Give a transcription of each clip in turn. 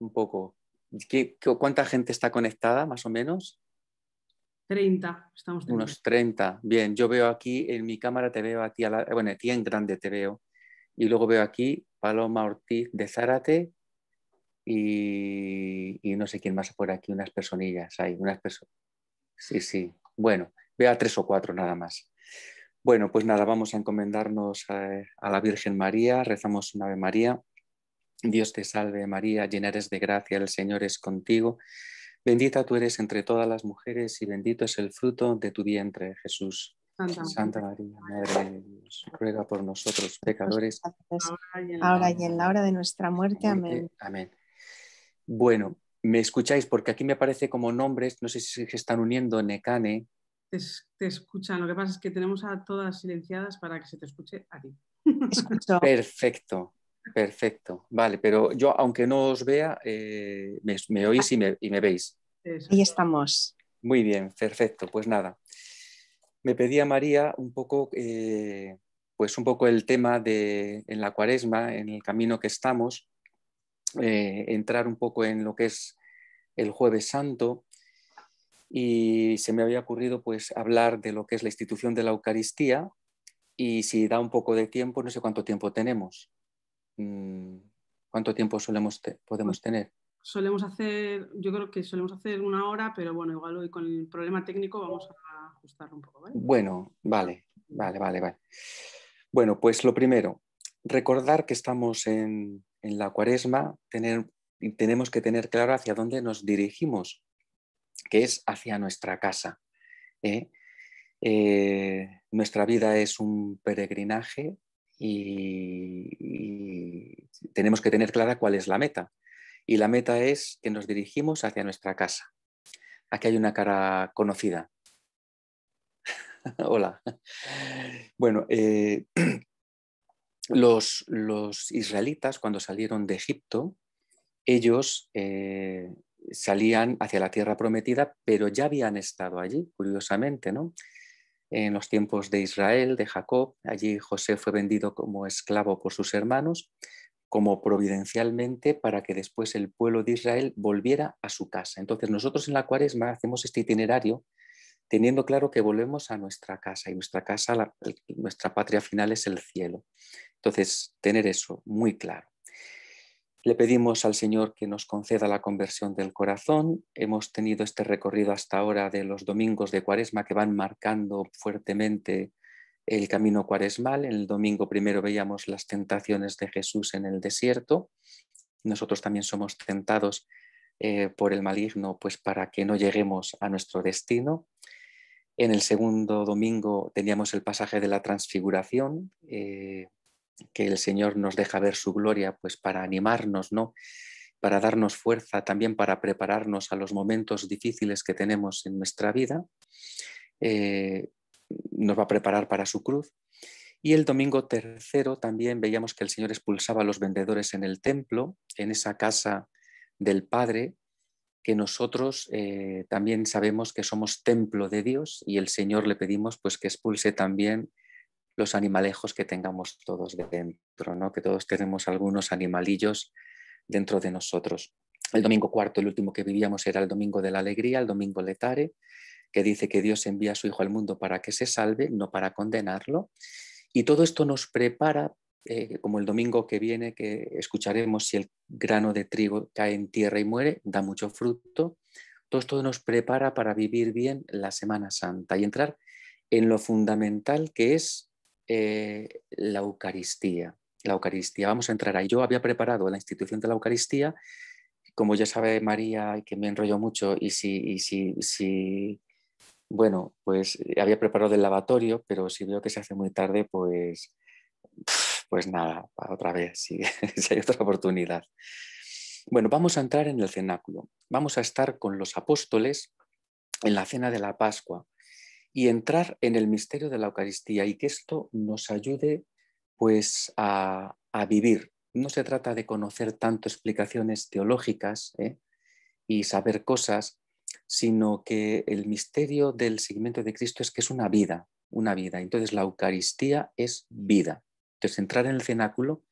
un poco. ¿Qué, cuánta gente está conectada, más o menos? 30, estamos Unos 30. Bien, yo veo aquí, en mi cámara te veo aquí, la, bueno, en grande te veo. Y luego veo aquí Paloma Ortiz de Zárate y, no sé quién más por aquí, unas personillas hay, unas personas. Sí, sí. Bueno, veo a tres o cuatro nada más. Bueno, pues nada, vamos a encomendarnos eh, a, la Virgen María, rezamos una Ave María Dios te salve María, llena eres de gracia, el Señor es contigo. Bendita tú eres entre todas las mujeres y bendito es el fruto de tu vientre, Jesús. Santa, María, Madre de Dios, ruega por nosotros pecadores. Ahora y en la hora de nuestra muerte. Amén. Amén. Bueno, me escucháis porque aquí me aparece como nombres, no sé si se están uniendo Necane. Te, te escuchan, lo que pasa es que tenemos a todas silenciadas para que se te escuche a ti. Perfecto. Perfecto, vale, pero yo aunque no os vea, eh, me, oís y me, veis. Ahí estamos. Muy bien, perfecto, pues nada. Me pedía María un poco, eh, pues un poco el tema de en la cuaresma, en el camino que estamos, eh, entrar un poco en lo que es el jueves santo y se me había ocurrido pues hablar de lo que es la institución de la Eucaristía y si da un poco de tiempo, no sé cuánto tiempo tenemos. Mm, ¿Cuánto tiempo solemos podemos pues tener? Solemos hacer, yo creo que solemos hacer una hora, pero bueno, igual hoy con el problema técnico vamos a ajustarlo un poco. Bueno, vale, vale, vale, vale. Bueno, pues lo primero, recordar que estamos en, la cuaresma, tener, y tenemos que tener claro hacia dónde nos dirigimos, que es hacia nuestra casa. ¿eh? Eh, nuestra vida es un peregrinaje y tenemos que tener clara cuál es la meta. Y la meta es que nos dirigimos hacia nuestra casa. Aquí hay una cara conocida. Hola. Bueno, eh, los, israelitas cuando salieron de Egipto, ellos eh, salían hacia la tierra prometida, pero ya habían estado allí, curiosamente, ¿no? En los tiempos de Israel, de Jacob, allí José fue vendido como esclavo por sus hermanos como providencialmente para que después el pueblo de Israel volviera a su casa. Entonces nosotros en la cuaresma hacemos este itinerario teniendo claro que volvemos a nuestra casa y nuestra casa, nuestra patria final es el cielo. Entonces, tener eso muy claro. Le pedimos al Señor que nos conceda la conversión del corazón. Hemos tenido este recorrido hasta ahora de los domingos de Cuaresma que van marcando fuertemente el camino cuaresmal. En el domingo primero veíamos las tentaciones de Jesús en el desierto. Nosotros también somos tentados eh, por el maligno pues para que no lleguemos a nuestro destino. En el segundo domingo teníamos el pasaje de la transfiguración, eh, que el Señor nos deja ver su gloria pues para animarnos, ¿no? para darnos fuerza, también para prepararnos a los momentos difíciles que tenemos en nuestra vida. Eh, nos va a preparar para su cruz. Y el domingo tercero también veíamos que el Señor expulsaba a los vendedores en el templo, en esa casa del Padre, que nosotros eh, también sabemos que somos templo de Dios y el Señor le pedimos pues que expulse también los animalejos que tengamos todos dentro, ¿no? que todos tenemos algunos animalillos dentro de nosotros. El domingo cuarto, el último que vivíamos, era el domingo de la alegría, el domingo letare, que dice que Dios envía a su Hijo al mundo para que se salve, no para condenarlo. Y todo esto nos prepara, eh, como el domingo que viene, que escucharemos si el grano de trigo cae en tierra y muere, da mucho fruto. Todo esto nos prepara para vivir bien la Semana Santa y entrar en lo fundamental que es eh, la Eucaristía. La Eucaristía, vamos a entrar ahí. Yo había preparado la institución de la Eucaristía, como ya sabe María, que me enrolló mucho, y si, si, si bueno, pues eh, había preparado el lavatorio, pero si veo que se hace muy tarde, pues, pues nada, otra vez, si, hay otra oportunidad. Bueno, vamos a entrar en el cenáculo. Vamos a estar con los apóstoles en la cena de la Pascua y entrar en el misterio de la Eucaristía y que esto nos ayude pues a, vivir. No se trata de conocer tanto explicaciones teológicas ¿eh? y saber cosas, sino que el misterio del seguimiento de Cristo es que es una vida, una vida. Entonces la Eucaristía es vida. Entonces entrar en el cenáculo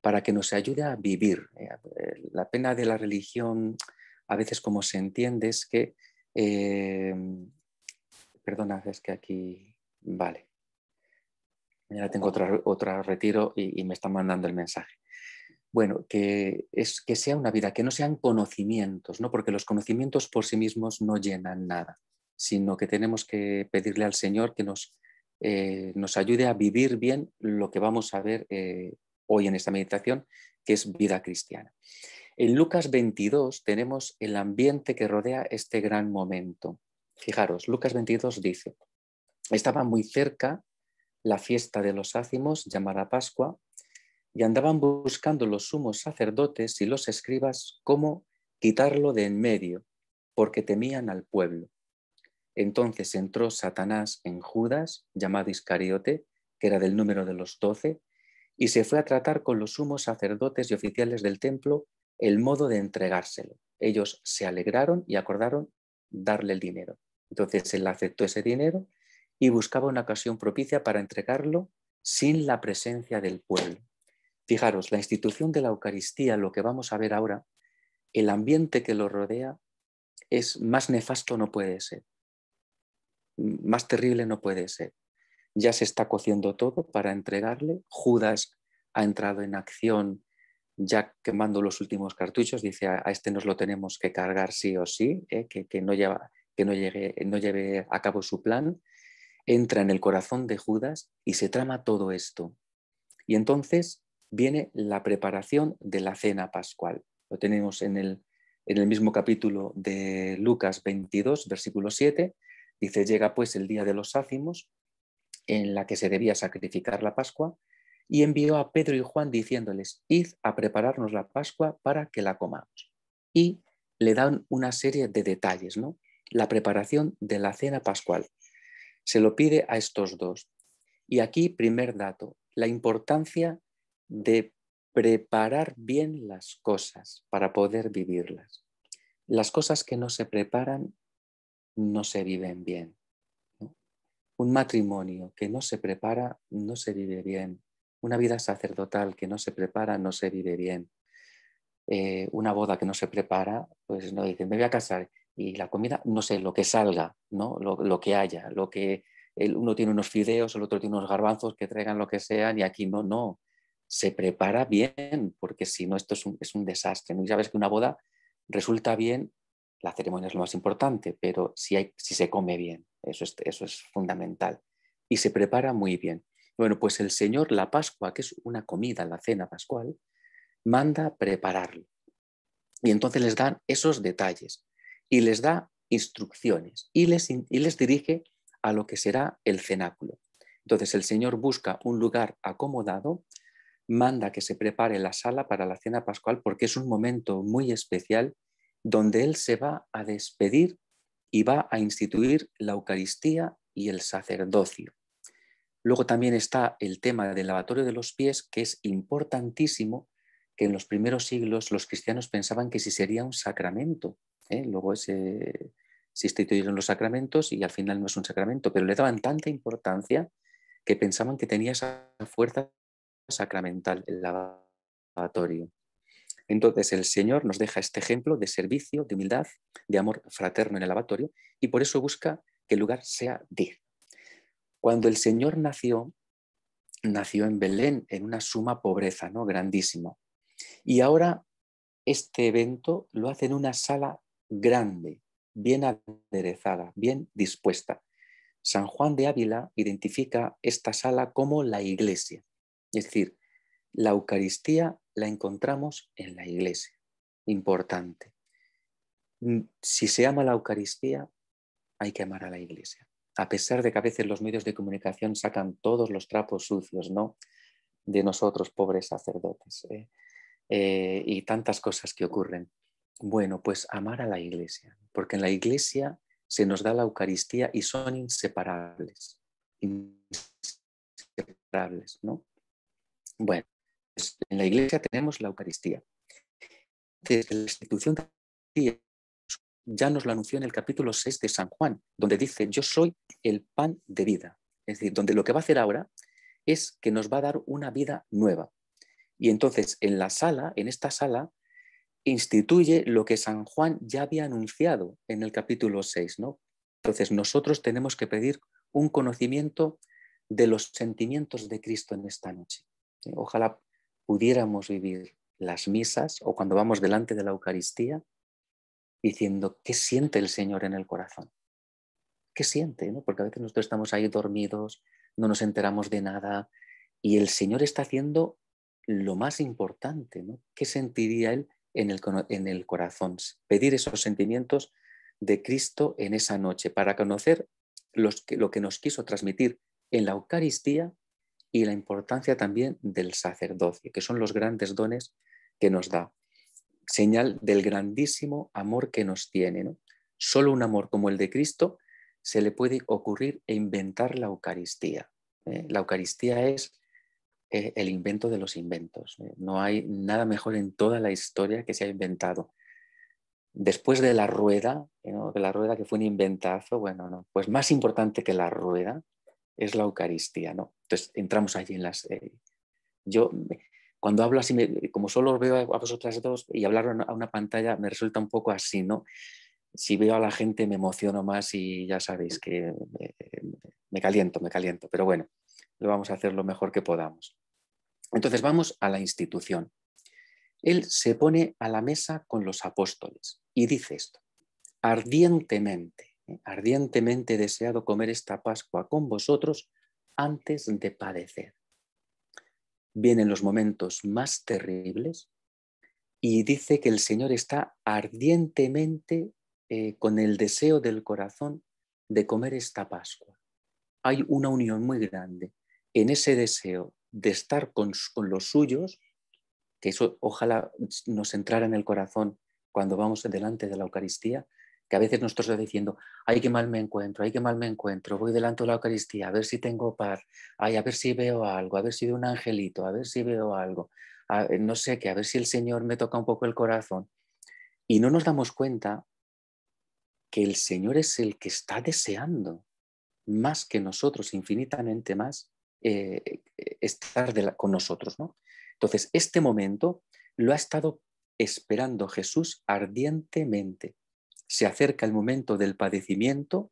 para que nos ayude a vivir. Eh, eh, la pena de la religión, a veces como se entiende, es que... Eh, perdona, es que aquí... Vale. Mañana tengo otro, retiro y, me está mandando el mensaje bueno, que, es, que sea una vida, que no sean conocimientos, ¿no? porque los conocimientos por sí mismos no llenan nada, sino que tenemos que pedirle al Señor que nos, eh, nos ayude a vivir bien lo que vamos a ver eh, hoy en esta meditación, que es vida cristiana. En Lucas 22 tenemos el ambiente que rodea este gran momento. Fijaros, Lucas 22 dice, estaba muy cerca la fiesta de los ácimos llamada Pascua y andaban buscando los sumos sacerdotes y los escribas cómo quitarlo de en medio, porque temían al pueblo. Entonces entró Satanás en Judas, llamado Iscariote, que era del número de los doce, y se fue a tratar con los sumos sacerdotes y oficiales del templo el modo de entregárselo. Ellos se alegraron y acordaron darle el dinero. Entonces él aceptó ese dinero y buscaba una ocasión propicia para entregarlo sin la presencia del pueblo. Fijaros, la institución de la Eucaristía, lo que vamos a ver ahora, el ambiente que lo rodea es más nefasto no puede ser, más terrible no puede ser. Ya se está cociendo todo para entregarle. Judas ha entrado en acción ya quemando los últimos cartuchos. Dice, a, este nos lo tenemos que cargar sí o sí, ¿eh? que, no que no, llegue, no lleve a cabo su plan. Entra en el corazón de Judas y se trama todo esto. Y entonces viene la preparación de la cena pascual. Lo tenemos en el, en el mismo capítulo de Lucas 22, versículo 7. Dice, llega pues el día de los ácimos, en la que se debía sacrificar la Pascua, y envió a Pedro y Juan diciéndoles, id a prepararnos la Pascua para que la comamos. Y le dan una serie de detalles, ¿no? La preparación de la cena pascual. Se lo pide a estos dos. Y aquí, primer dato, la importancia de preparar bien las cosas para poder vivirlas. Las cosas que no se preparan no se viven bien. Un matrimonio que no se prepara no se vive bien. Una vida sacerdotal que no se prepara no se vive bien. Eh, una boda que no se prepara, pues no dicen, me voy a casar y la comida, no sé, lo que salga, ¿no? lo, que haya, lo que el uno tiene unos fideos, el otro tiene unos garbanzos que traigan lo que sean y aquí no, no se prepara bien, porque si no, esto es un, desastre. ¿no? Y sabes que una boda resulta bien, la ceremonia es lo más importante, pero si, hay, si se come bien, eso es, fundamental. Y se prepara muy bien. Bueno, pues el Señor, la Pascua, que es una comida, la cena pascual, manda prepararlo. Y entonces les dan esos detalles y les da instrucciones y les, y les dirige a lo que será el cenáculo. Entonces el Señor busca un lugar acomodado manda que se prepare la sala para la cena pascual porque es un momento muy especial donde Él se va a despedir y va a instituir la Eucaristía y el sacerdocio. Luego también está el tema del lavatorio de los pies, que es importantísimo, que en los primeros siglos los cristianos pensaban que si sería un sacramento. ¿eh? Luego se instituyeron los sacramentos y al final no es un sacramento, pero le daban tanta importancia que pensaban que tenía esa fuerza sacramental, el lavatorio. Entonces el Señor nos deja este ejemplo de servicio, de humildad, de amor fraterno en el lavatorio y por eso busca que el lugar sea de. Cuando el Señor nació, nació en Belén en una suma pobreza, ¿no? Grandísimo. Y ahora este evento lo hace en una sala grande, bien aderezada, bien dispuesta. San Juan de Ávila identifica esta sala como la iglesia. Es decir, la Eucaristía la encontramos en la iglesia. Importante. Mm, si se ama la Eucaristía, hay que amar a la iglesia. A pesar de que a veces los medios de comunicación sacan todos los trapos sucios, ¿no? De nosotros, pobres sacerdotes, ¿eh? Eh, y tantas cosas que ocurren. Bueno, pues amar a la iglesia, porque en la iglesia se nos da la Eucaristía y son inseparables. Inseparables, ¿no? Bueno, pues, en la iglesia tenemos la Eucaristía. Desde la institución de ya nos lo anunció en el capítulo 6 de San Juan, donde dice, yo soy el pan de vida. Es decir, donde lo que va a hacer ahora es que nos va a dar una vida nueva. Y entonces en la sala, en esta sala, instituye lo que San Juan ya había anunciado en el capítulo 6, ¿no? Entonces nosotros tenemos que pedir un conocimiento de los sentimientos de Cristo en esta noche. ¿eh? Ojalá pudiéramos vivir las misas o cuando vamos delante de la Eucaristía diciendo qué siente el Señor en el corazón. ¿Qué siente? Porque a veces nosotros estamos ahí dormidos, no nos enteramos de nada y el Señor está haciendo lo más importante. ¿Qué sentiría Él en el, en el corazón? Pedir esos sentimientos de Cristo en esa noche para conocer los lo que nos quiso transmitir en la Eucaristía y la importancia también del sacerdocio, que son los grandes dones que nos da. Señal del grandísimo amor que nos tiene. Solo un amor como el de Cristo se le puede ocurrir e inventar la Eucaristía. ¿eh? La Eucaristía es eh, el invento de los inventos. ¿eh? No hay nada mejor en toda la historia que se ha inventado. Después de la rueda, de la rueda que fue un inventazo, bueno, no, pues más importante que la rueda es la Eucaristía, ¿no? Entonces entramos allí en las... Eh, yo cuando hablo así, como solo veo a vosotras dos y hablar a una pantalla me resulta un poco así, ¿no? Si veo a la gente me emociono más y ya sabéis que eh, me, caliento, me caliento, pero bueno, lo vamos a hacer lo mejor que podamos. Entonces vamos a la institución. Él se pone a la mesa con los apóstoles y dice esto, ardientemente, eh, ardientemente deseado comer esta Pascua con vosotros antes de padecer. Vienen los momentos más terribles y dice que el Señor está ardientemente eh, con el deseo del corazón de comer esta Pascua. Hay una unión muy grande en ese deseo de estar con, con los suyos, que eso ojalá nos entrara en el corazón cuando vamos delante de la Eucaristía, a veces nosotros estamos diciendo, ay, qué mal me encuentro, ay, qué mal me encuentro, voy delante de la Eucaristía, a ver si tengo par, ay, a ver si veo algo, a ver si veo un angelito, a ver si veo algo, eh, no sé qué, a ver si el Señor me toca un poco el corazón. Y no nos damos cuenta que el Señor es el que está deseando más que nosotros, infinitamente más, eh, eh, estar con nosotros. ¿no? Entonces, este momento lo ha estado esperando Jesús ardientemente se acerca el momento del padecimiento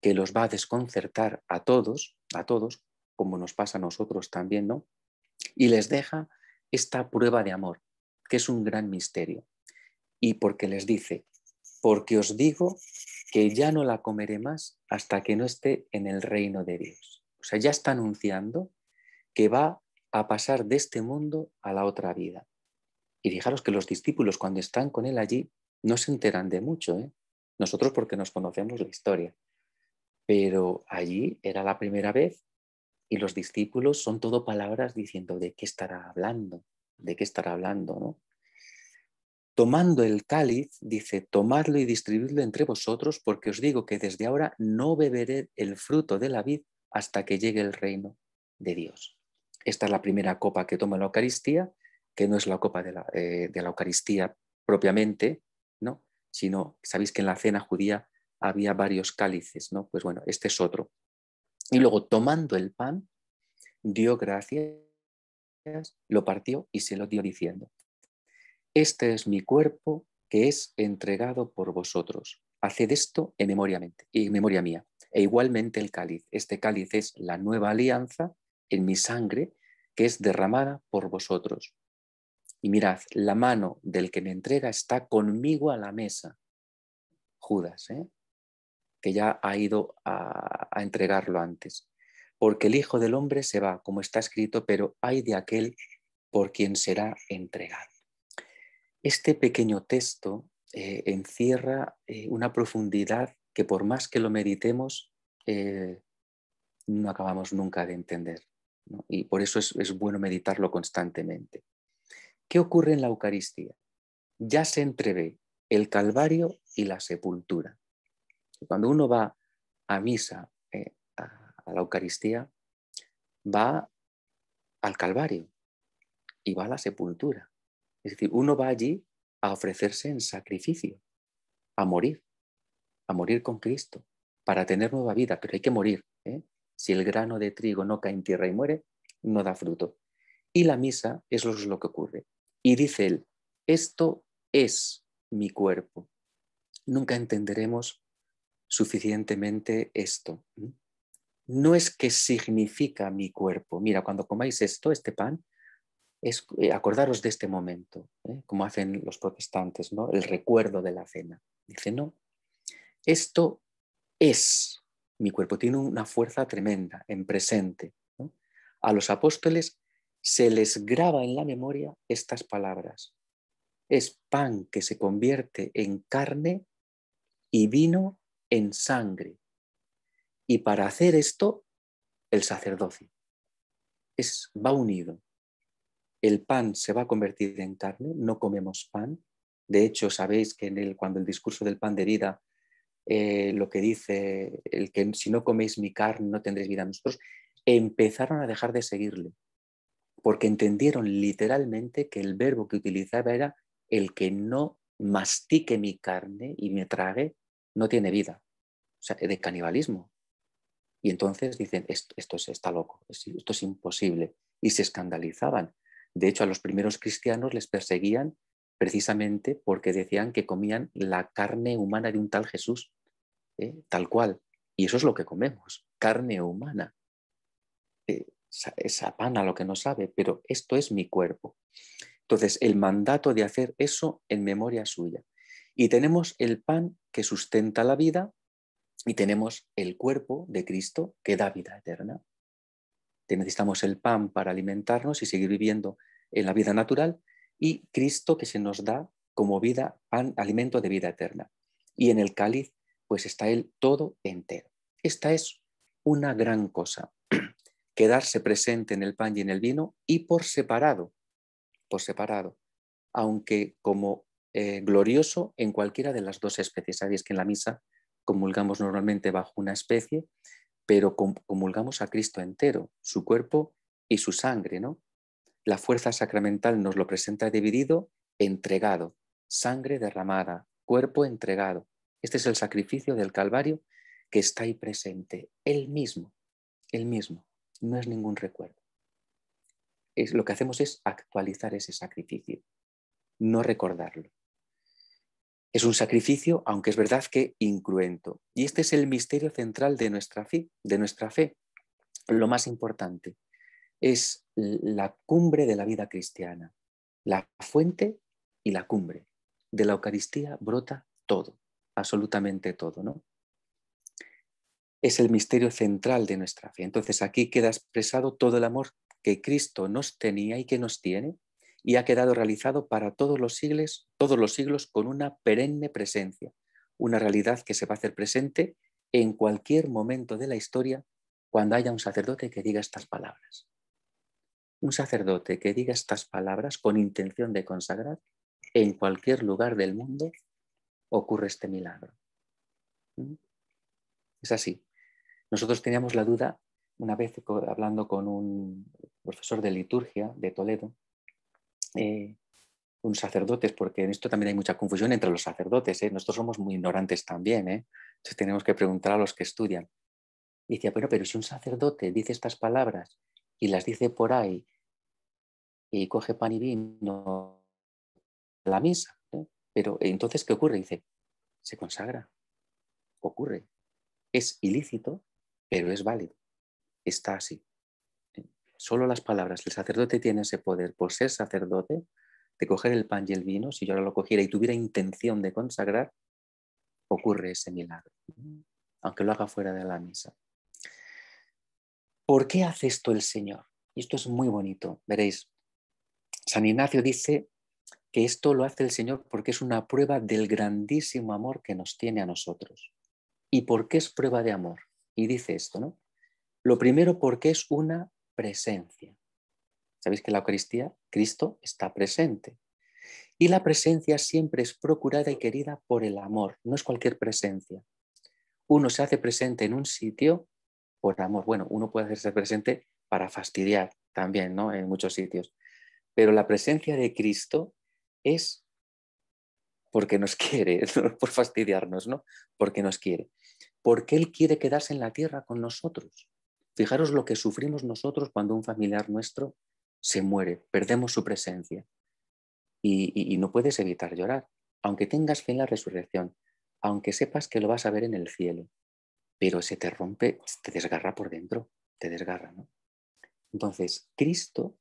que los va a desconcertar a todos, a todos, como nos pasa a nosotros también, ¿no? Y les deja esta prueba de amor, que es un gran misterio. Y porque les dice, porque os digo que ya no la comeré más hasta que no esté en el reino de Dios. O sea, ya está anunciando que va a pasar de este mundo a la otra vida. Y fijaros que los discípulos cuando están con él allí no se enteran de mucho, ¿eh? nosotros porque nos conocemos la historia. Pero allí era la primera vez y los discípulos son todo palabras diciendo de qué estará hablando, de qué estará hablando, Tomando el cáliz, dice, tomadlo y distribuidlo entre vosotros, porque os digo que desde ahora no beberé el fruto de la vid hasta que llegue el reino de Dios. Esta es la primera copa que toma la Eucaristía, que no es la copa de la, eh, de la Eucaristía propiamente, sino, sabéis que en la cena judía había varios cálices, ¿no? Pues bueno, este es otro. Y luego, tomando el pan, dio gracias, lo partió y se lo dio diciendo, este es mi cuerpo que es entregado por vosotros. Haced esto en memoria, en memoria mía. E igualmente el cáliz. Este cáliz es la nueva alianza en mi sangre que es derramada por vosotros. Y mirad, la mano del que me entrega está conmigo a la mesa. Judas, ¿eh? que ya ha ido a, entregarlo antes. Porque el Hijo del Hombre se va, como está escrito, pero hay de aquel por quien será entregado. Este pequeño texto eh, encierra eh, una profundidad que por más que lo meditemos, no acabamos nunca de entender. Y por eso es bueno meditarlo constantemente. ¿Qué ocurre en la Eucaristía? Ya se entrevé el Calvario y la sepultura. Cuando uno va a misa, eh, a, la Eucaristía, va al Calvario y va a la sepultura. Es decir, uno va allí a ofrecerse en sacrificio, a morir, a morir con Cristo, para tener nueva vida, pero hay que morir. ¿eh? Si el grano de trigo no cae en tierra y muere, no da fruto. Y la misa es lo que ocurre. Y dice él, esto es mi cuerpo. Nunca entenderemos suficientemente esto. No es que significa mi cuerpo. Mira, cuando comáis esto, este pan, es eh, acordaros de este momento, ¿eh? como hacen los protestantes, ¿no? El recuerdo de la cena. Dice, no, esto es mi cuerpo, tiene una fuerza tremenda en presente. A los apóstoles se les graba en la memoria estas palabras. Es pan que se convierte en carne y vino en sangre. Y para hacer esto, el sacerdocio. Es, va unido. El pan se va a convertir en carne, no comemos pan. De hecho, sabéis que en el, cuando el discurso del pan de herida, eh, lo que dice el que si no coméis mi carne no tendréis vida nosotros, empezaron a dejar de seguirle porque entendieron literalmente que el verbo que utilizaba era el que no mastique mi carne y me trague, no tiene vida. O sea, de canibalismo. Y entonces dicen, esto, está loco, esto es imposible. Y se escandalizaban. De hecho, a los primeros cristianos les perseguían precisamente porque decían que comían la carne humana de un tal Jesús, ¿eh? tal cual. Y eso es lo que comemos, carne humana. Eh, esa pana lo que no sabe, pero esto es mi cuerpo. Entonces, el mandato de hacer eso en memoria suya. Y tenemos el pan que sustenta la vida y tenemos el cuerpo de Cristo que da vida eterna. Necesitamos el pan para alimentarnos y seguir viviendo en la vida natural y Cristo que se nos da como vida, pan, alimento de vida eterna. Y en el cáliz, pues está Él todo entero. Esta es una gran cosa quedarse presente en el pan y en el vino y por separado, por separado, aunque como eh, glorioso en cualquiera de las dos especies. Sabéis que en la misa comulgamos normalmente bajo una especie, pero comulgamos a Cristo entero, su cuerpo y su sangre, ¿no? La fuerza sacramental nos lo presenta dividido, entregado, sangre derramada, cuerpo entregado. Este es el sacrificio del Calvario que está ahí presente, él mismo, el mismo no es ningún recuerdo. Es, lo que hacemos es actualizar ese sacrificio, no recordarlo. Es un sacrificio, aunque es verdad que incruento. Y este es el misterio central de nuestra fe. De nuestra fe. Lo más importante es la cumbre de la vida cristiana, la fuente y la cumbre. De la Eucaristía brota todo, absolutamente todo, ¿no? es el misterio central de nuestra fe. Entonces aquí queda expresado todo el amor que Cristo nos tenía y que nos tiene y ha quedado realizado para todos los siglos, todos los siglos con una perenne presencia, una realidad que se va a hacer presente en cualquier momento de la historia cuando haya un sacerdote que diga estas palabras. Un sacerdote que diga estas palabras con intención de consagrar en cualquier lugar del mundo ocurre este milagro. ¿Mm? Es así. Nosotros teníamos la duda, una vez hablando con un profesor de liturgia de Toledo, eh, un sacerdote, porque en esto también hay mucha confusión entre los sacerdotes, ¿eh? nosotros somos muy ignorantes también, ¿eh? entonces tenemos que preguntar a los que estudian. Dice, bueno, pero si un sacerdote dice estas palabras y las dice por ahí y coge pan y vino a la misa, pero entonces, ¿qué ocurre? Dice, se consagra, ocurre, es ilícito, pero es válido, está así. Solo las palabras, el sacerdote tiene ese poder por ser sacerdote, de coger el pan y el vino, si yo ahora lo cogiera y tuviera intención de consagrar, ocurre ese milagro, aunque lo haga fuera de la misa. ¿Por qué hace esto el Señor? Y esto es muy bonito, veréis. San Ignacio dice que esto lo hace el Señor porque es una prueba del grandísimo amor que nos tiene a nosotros. ¿Y por qué es prueba de amor? Y dice esto, ¿no? Lo primero porque es una presencia. Sabéis que la Eucaristía Cristo está presente. Y la presencia siempre es procurada y querida por el amor, no es cualquier presencia. Uno se hace presente en un sitio por amor. Bueno, uno puede hacerse presente para fastidiar también, ¿no? En muchos sitios. Pero la presencia de Cristo es porque nos quiere, no por fastidiarnos, ¿no? Porque nos quiere porque Él quiere quedarse en la tierra con nosotros. Fijaros lo que sufrimos nosotros cuando un familiar nuestro se muere, perdemos su presencia y, no puedes evitar llorar, aunque tengas fe en la resurrección, aunque sepas que lo vas a ver en el cielo, pero se te rompe, te desgarra por dentro, te desgarra, Entonces, Cristo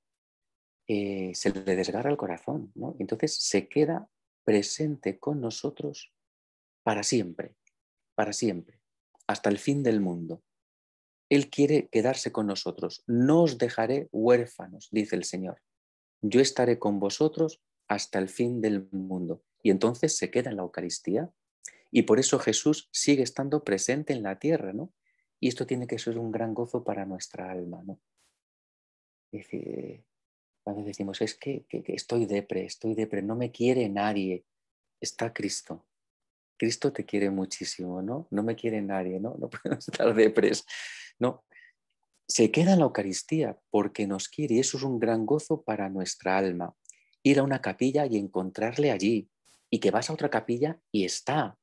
eh, se le desgarra el corazón, Entonces se queda presente con nosotros para siempre, para siempre hasta el fin del mundo. Él quiere quedarse con nosotros. No os dejaré huérfanos, dice el Señor. Yo estaré con vosotros hasta el fin del mundo. Y entonces se queda en la Eucaristía. Y por eso Jesús sigue estando presente en la tierra, ¿no? Y esto tiene que ser un gran gozo para nuestra alma, ¿no? cuando decimos, es que estoy depre, estoy depre, no me quiere nadie, está Cristo. Cristo te quiere muchísimo, ¿no? No me quiere nadie, ¿no? No puedo estar depres. No, se queda en la Eucaristía porque nos quiere y eso es un gran gozo para nuestra alma. Ir a una capilla y encontrarle allí y que vas a otra capilla y está.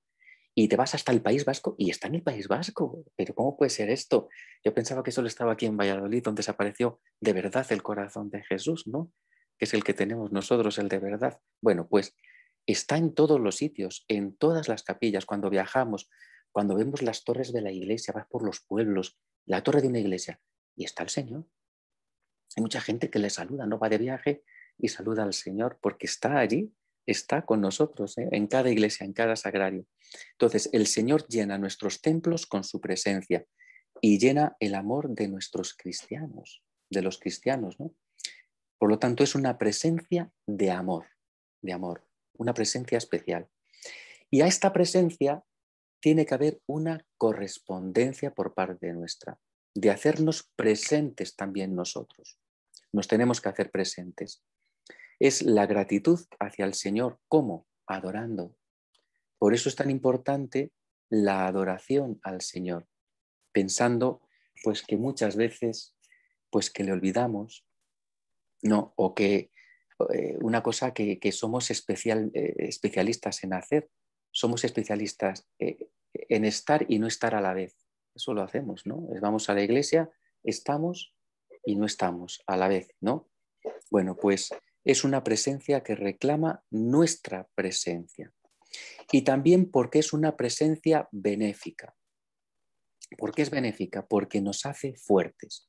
Y te vas hasta el País Vasco y está en el País Vasco. Pero ¿cómo puede ser esto? Yo pensaba que solo estaba aquí en Valladolid, donde se apareció de verdad el corazón de Jesús, ¿no? Que es el que tenemos nosotros, el de verdad. Bueno, pues está en todos los sitios, en todas las capillas, cuando viajamos, cuando vemos las torres de la iglesia, vas por los pueblos, la torre de una iglesia, y está el Señor. Hay mucha gente que le saluda, no va de viaje y saluda al Señor porque está allí, está con nosotros, ¿eh? en cada iglesia, en cada sagrario. Entonces, el Señor llena nuestros templos con su presencia y llena el amor de nuestros cristianos, de los cristianos, ¿no? Por lo tanto, es una presencia de amor, de amor una presencia especial. Y a esta presencia tiene que haber una correspondencia por parte nuestra, de hacernos presentes también nosotros. Nos tenemos que hacer presentes. Es la gratitud hacia el Señor. ¿Cómo? Adorando. Por eso es tan importante la adoración al Señor, pensando pues que muchas veces pues que le olvidamos, no, o que eh, una cosa que, somos eh, especialistas en hacer. Somos especialistas eh, en estar y no estar a la vez. Eso lo hacemos, ¿no? Vamos a la iglesia, estamos y no estamos a la vez, ¿no? Bueno, pues es una presencia que reclama nuestra presencia. Y también porque es una presencia benéfica. ¿Por qué es benéfica? Porque nos hace fuertes.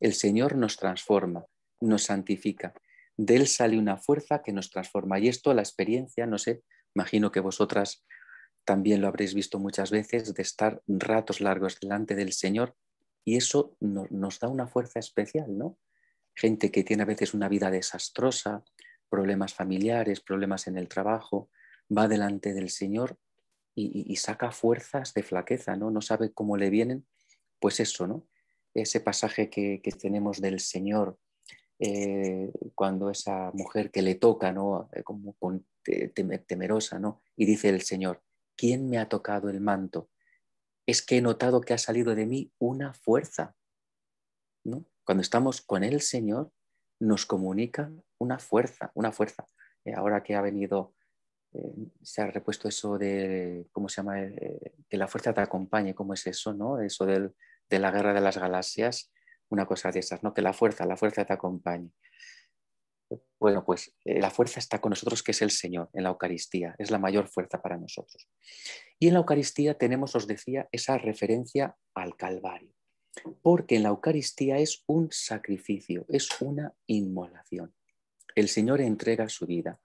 El Señor nos transforma, nos santifica de él sale una fuerza que nos transforma. Y esto, la experiencia, no sé, imagino que vosotras también lo habréis visto muchas veces, de estar ratos largos delante del Señor, y eso nos da una fuerza especial, ¿no? Gente que tiene a veces una vida desastrosa, problemas familiares, problemas en el trabajo, va delante del Señor y, saca fuerzas de flaqueza, ¿no? No sabe cómo le vienen, pues eso, ¿no? Ese pasaje que tenemos del Señor eh, cuando esa mujer que le toca, ¿no? Eh, como con, temerosa, ¿no? Y dice el Señor, ¿quién me ha tocado el manto? Es que he notado que ha salido de mí una fuerza, ¿no? Cuando estamos con el Señor, nos comunica una fuerza, una fuerza. Eh, ahora que ha venido, se ha repuesto eso de, ¿cómo se llama? que la fuerza te acompañe, ¿cómo es eso, no? Eso del, de la guerra de las galaxias una cosa de esas, ¿no? Que la fuerza, la fuerza te acompañe. Bueno, pues eh, la fuerza está con nosotros, que es el Señor, en la Eucaristía, es la mayor fuerza para nosotros. Y en la Eucaristía tenemos, os decía, esa referencia al Calvario, porque en la Eucaristía es un sacrificio, es una inmolación. El Señor entrega su vida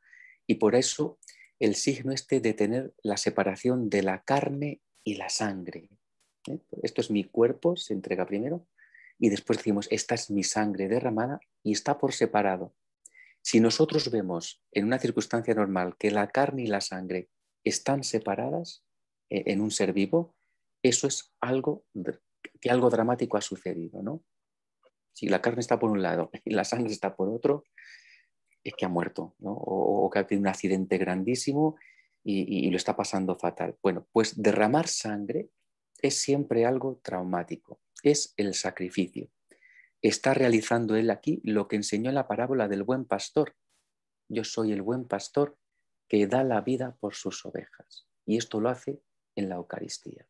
y por eso el signo este de tener la separación de la carne y la sangre. ¿eh? Esto es mi cuerpo, se entrega primero, y después decimos, esta es mi sangre derramada y está por separado. Si nosotros vemos en una circunstancia normal que la carne y la sangre están separadas eh, en un ser vivo, eso es algo que algo dramático ha sucedido, ¿no? Si la carne está por un lado y la sangre está por otro, es que ha muerto, ¿no? O, que ha tenido un accidente grandísimo y lo está pasando fatal. Bueno, pues derramar sangre es siempre algo traumático, es el sacrificio. Está realizando él aquí lo que enseñó la parábola del buen pastor. Yo soy el buen pastor que da la vida por sus ovejas. Y esto lo hace en la Eucaristía.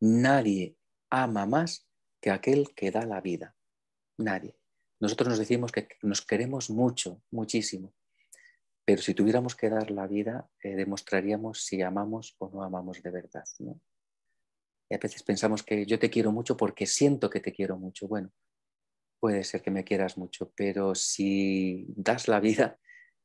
Nadie ama más que aquel que da la vida. Nadie. Nosotros nos decimos que nos queremos mucho, muchísimo, pero si tuviéramos que dar la vida, eh, demostraríamos si amamos o no amamos de verdad. ¿no? Y a veces pensamos que yo te quiero mucho porque siento que te quiero mucho. Bueno, puede ser que me quieras mucho, pero si das la vida,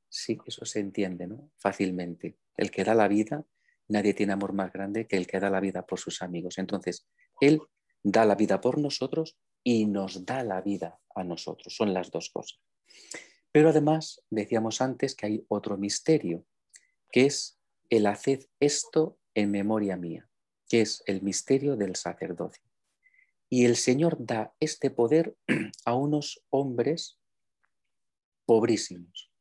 sí que eso se entiende ¿no? fácilmente. El que da la vida, nadie tiene amor más grande que el que da la vida por sus amigos. Entonces, Él da la vida por nosotros y nos da la vida a nosotros. Son las dos cosas. Pero además, decíamos antes que hay otro misterio, que es el hacer esto en memoria mía que es el misterio del sacerdocio. Y el Señor da este poder a unos hombres pobrísimos,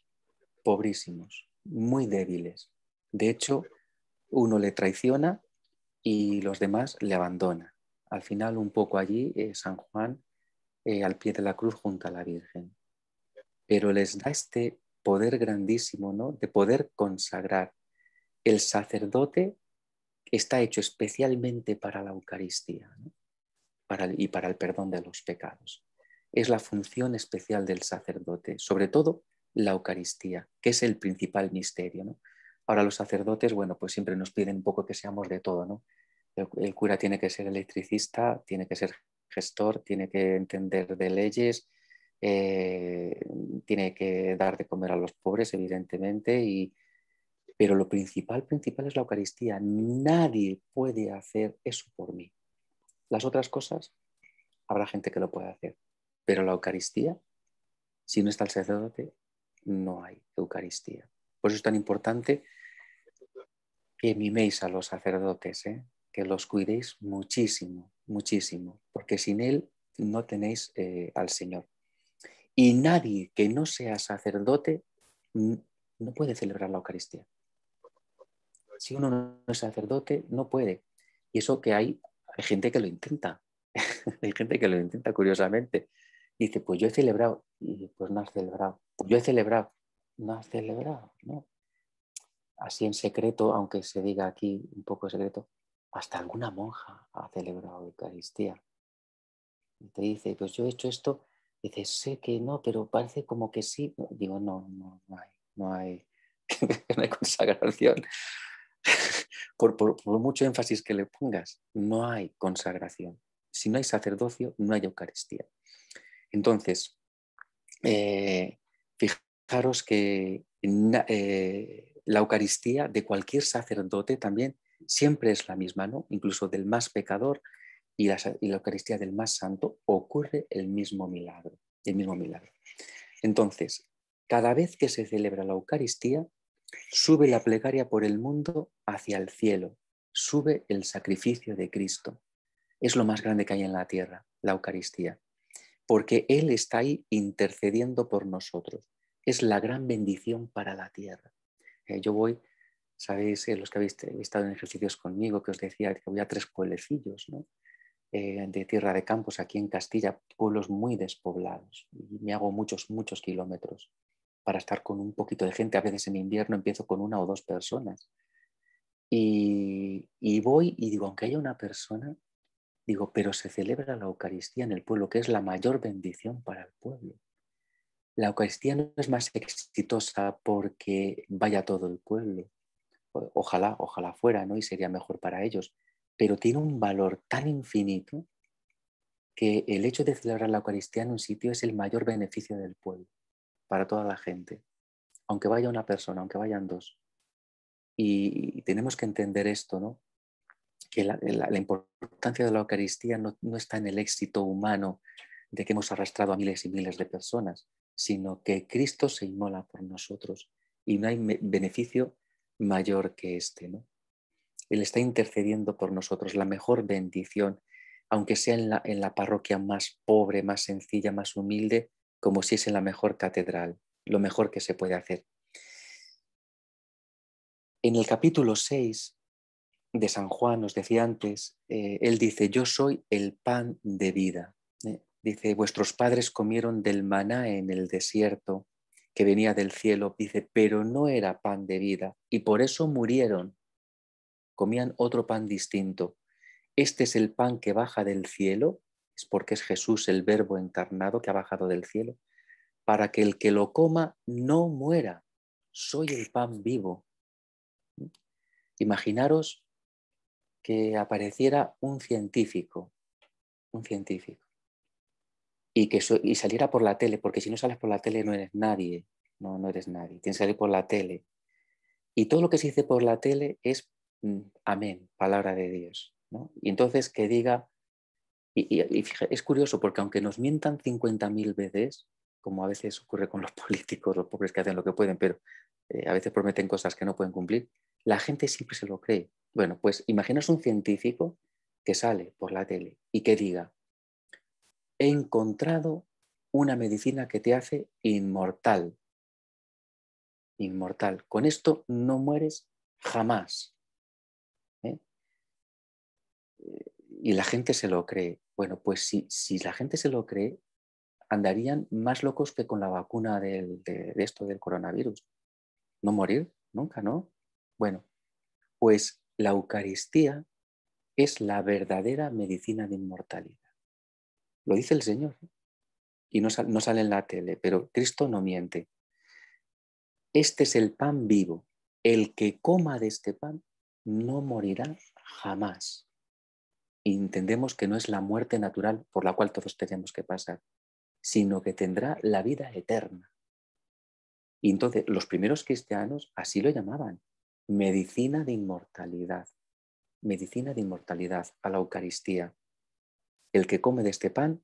pobrísimos, muy débiles. De hecho, uno le traiciona y los demás le abandonan. Al final, un poco allí, eh, San Juan eh, al pie de la cruz junto a la Virgen. Pero les da este poder grandísimo, ¿no? De poder consagrar. El sacerdote está hecho especialmente para la Eucaristía para y para el perdón de los pecados. Es la función especial del sacerdote, sobre todo la Eucaristía, que es el principal misterio. Ahora los sacerdotes, bueno, pues siempre nos piden un poco que seamos de todo, El, cura tiene que ser electricista, tiene que ser gestor, tiene que entender de leyes, eh, tiene que dar de comer a los pobres, evidentemente, y, pero lo principal, principal es la Eucaristía. Nadie puede hacer eso por mí. Las otras cosas, habrá gente que lo pueda hacer. Pero la Eucaristía, si no está el sacerdote, no hay Eucaristía. Por eso es tan importante que miméis a los sacerdotes, ¿eh? que los cuidéis muchísimo, muchísimo, porque sin él no tenéis eh, al Señor. Y nadie que no sea sacerdote no puede celebrar la Eucaristía si uno no es sacerdote, no puede. Y eso que hay, hay gente que lo intenta. hay gente que lo intenta, curiosamente. dice, pues yo he celebrado. Y pues no has celebrado. Pues yo he celebrado. No has celebrado, ¿no? Así en secreto, aunque se diga aquí un poco secreto, hasta alguna monja ha celebrado Eucaristía. Y te dice, pues yo he hecho esto. dice, sé que no, pero parece como que sí. Digo, no, no, no hay, no hay consagración. por, mucho énfasis que le pongas, no hay consagración. Si no hay sacerdocio, no hay Eucaristía. Entonces, eh, fijaros que eh, la Eucaristía de cualquier sacerdote también siempre es la misma, ¿no? Incluso del más pecador y la, y la, Eucaristía del más santo ocurre el mismo milagro, el mismo milagro. Entonces, cada vez que se celebra la Eucaristía, Sube la plegaria por el mundo hacia el cielo. Sube el sacrificio de Cristo. Es lo más grande que hay en la tierra, la Eucaristía. Porque Él está ahí intercediendo por nosotros. Es la gran bendición para la tierra. Eh, yo voy, sabéis, eh, los que habéis eh, estado en ejercicios conmigo, que os decía que voy a tres pueblecillos, de tierra de campos aquí en Castilla, pueblos muy despoblados. Y me hago muchos, muchos kilómetros para estar con un poquito de gente. A veces en invierno empiezo con una o dos personas. Y, voy y digo, aunque haya una persona, digo, pero se celebra la Eucaristía en el pueblo, que es la mayor bendición para el pueblo. La Eucaristía no es más exitosa porque vaya todo el pueblo. Ojalá, ojalá fuera, ¿no? Y sería mejor para ellos. Pero tiene un valor tan infinito que el hecho de celebrar la Eucaristía en un sitio es el mayor beneficio del pueblo para toda la gente, aunque vaya una persona, aunque vayan dos. Y tenemos que entender esto, ¿no? Que la, importancia de la Eucaristía no, está en el éxito humano de que hemos arrastrado a miles y miles de personas, sino que Cristo se inmola por nosotros y no hay beneficio mayor que este, ¿no? Él está intercediendo por nosotros, la mejor bendición, aunque sea en la, parroquia más pobre, más sencilla, más humilde, como si es en la mejor catedral, lo mejor que se puede hacer. En el capítulo 6 de San Juan, os decía antes, eh, él dice, yo soy el pan de vida. ¿eh? Dice, vuestros padres comieron del maná en el desierto que venía del cielo, dice, pero no era pan de vida y por eso murieron. Comían otro pan distinto. Este es el pan que baja del cielo es porque es Jesús el Verbo encarnado que ha bajado del cielo, para que el que lo coma no muera. Soy el pan vivo. Imaginaros que apareciera un científico, un científico, y que y saliera por la tele, porque si no sales por la tele no eres nadie, no, no eres nadie, tienes que salir por la tele. Y todo lo que se dice por la tele es mm, amén, palabra de Dios. Y entonces que diga, y, es curioso porque aunque nos mientan 50.000 veces, como a veces ocurre con los políticos, los pobres que hacen lo que pueden, pero eh, a veces prometen cosas que no pueden cumplir, la gente siempre se lo cree. Bueno, pues imaginas un científico que sale por la tele y que diga, he encontrado una medicina que te hace inmortal. Inmortal. Con esto no mueres jamás. ¿eh? Eh, y la gente se lo cree. Bueno, pues si, la gente se lo cree, andarían más locos que con la vacuna de, esto del coronavirus. No morir nunca, ¿no? Bueno, pues la Eucaristía es la verdadera medicina de inmortalidad. Lo dice el Señor. ¿eh? Y no sale en la tele, pero Cristo no miente. Este es el pan vivo. El que coma de este pan no morirá jamás entendemos que no es la muerte natural por la cual todos tenemos que pasar, sino que tendrá la vida eterna. Y entonces los primeros cristianos así lo llamaban, medicina de inmortalidad, medicina de inmortalidad a la Eucaristía. El que come de este pan,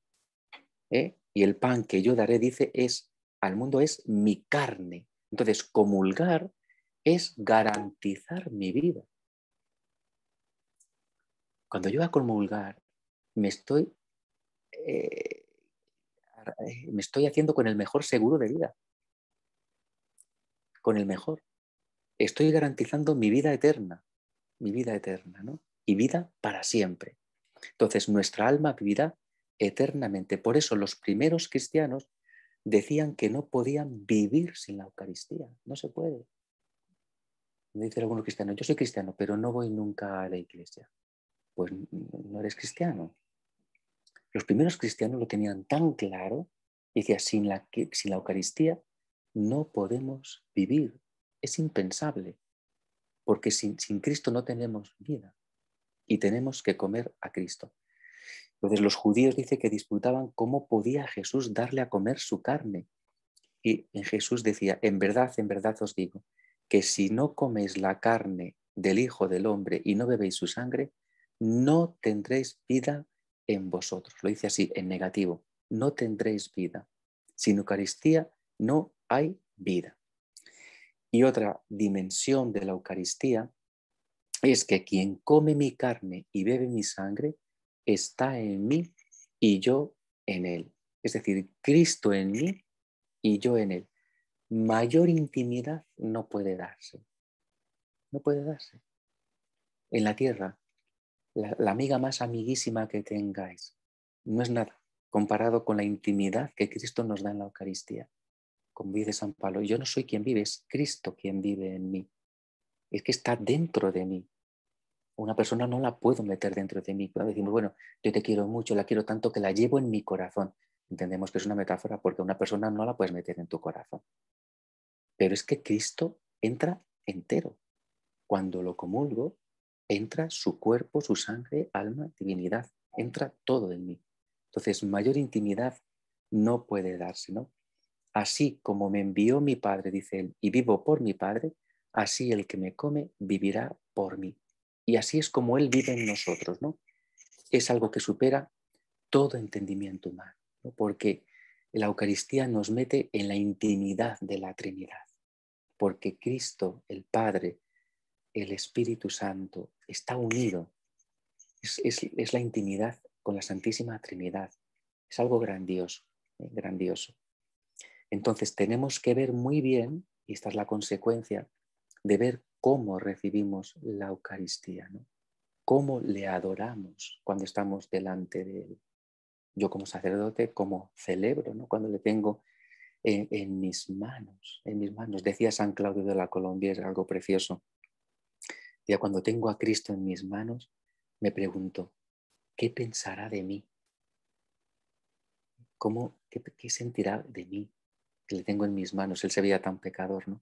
¿eh? y el pan que yo daré, dice, es al mundo es mi carne. Entonces, comulgar es garantizar mi vida. Cuando yo voy a comulgar, me estoy, eh, eh, me estoy haciendo con el mejor seguro de vida. Con el mejor. Estoy garantizando mi vida eterna, mi vida eterna, ¿no? Y vida para siempre. Entonces, nuestra alma vivirá eternamente. Por eso los primeros cristianos decían que no podían vivir sin la Eucaristía. No se puede. Me dicen algunos cristianos, yo soy cristiano, pero no voy nunca a la iglesia pues no eres cristiano. Los primeros cristianos lo tenían tan claro, decía, sin la, Eucaristía no podemos vivir, es impensable, porque sin, sin Cristo no tenemos vida y tenemos que comer a Cristo. Entonces los judíos dice que disputaban cómo podía Jesús darle a comer su carne. Y Jesús decía, en verdad, en verdad os digo, que si no coméis la carne del Hijo del Hombre y no bebéis su sangre, no tendréis vida en vosotros. Lo dice así, en negativo, no tendréis vida. Sin Eucaristía no hay vida. Y otra dimensión de la Eucaristía es que quien come mi carne y bebe mi sangre está en mí y yo en él. Es decir, Cristo en mí y yo en él. Mayor intimidad no puede darse. No puede darse. En la tierra la, amiga más amiguísima que tengáis. No es nada comparado con la intimidad que Cristo nos da en la Eucaristía. Como dice San Pablo, yo no soy quien vive, es Cristo quien vive en mí. Es que está dentro de mí. Una persona no la puedo meter dentro de mí. Cuando decimos, bueno, yo te quiero mucho, la quiero tanto que la llevo en mi corazón. Entendemos que es una metáfora porque una persona no la puedes meter en tu corazón. Pero es que Cristo entra entero. Cuando lo comulgo, Entra su cuerpo, su sangre, alma, divinidad, entra todo en mí. Entonces, mayor intimidad no puede darse, ¿no? Así como me envió mi Padre, dice él, y vivo por mi Padre, así el que me come vivirá por mí. Y así es como él vive en nosotros, ¿no? Es algo que supera todo entendimiento humano, ¿no? porque la Eucaristía nos mete en la intimidad de la Trinidad, porque Cristo, el Padre, el Espíritu Santo, está unido. Es, la intimidad con la Santísima Trinidad. Es algo grandioso, eh, grandioso. Entonces tenemos que ver muy bien, y esta es la consecuencia, de ver cómo recibimos la Eucaristía, cómo le adoramos cuando estamos delante de Él. Yo como sacerdote, como celebro, cuando le tengo en, mis manos, en mis manos. Decía San Claudio de la Colombia, es algo precioso, ya cuando tengo a Cristo en mis manos, me pregunto, ¿qué pensará de mí? ¿Cómo, qué, sentirá de mí que le tengo en mis manos? Él se veía tan pecador, ¿no?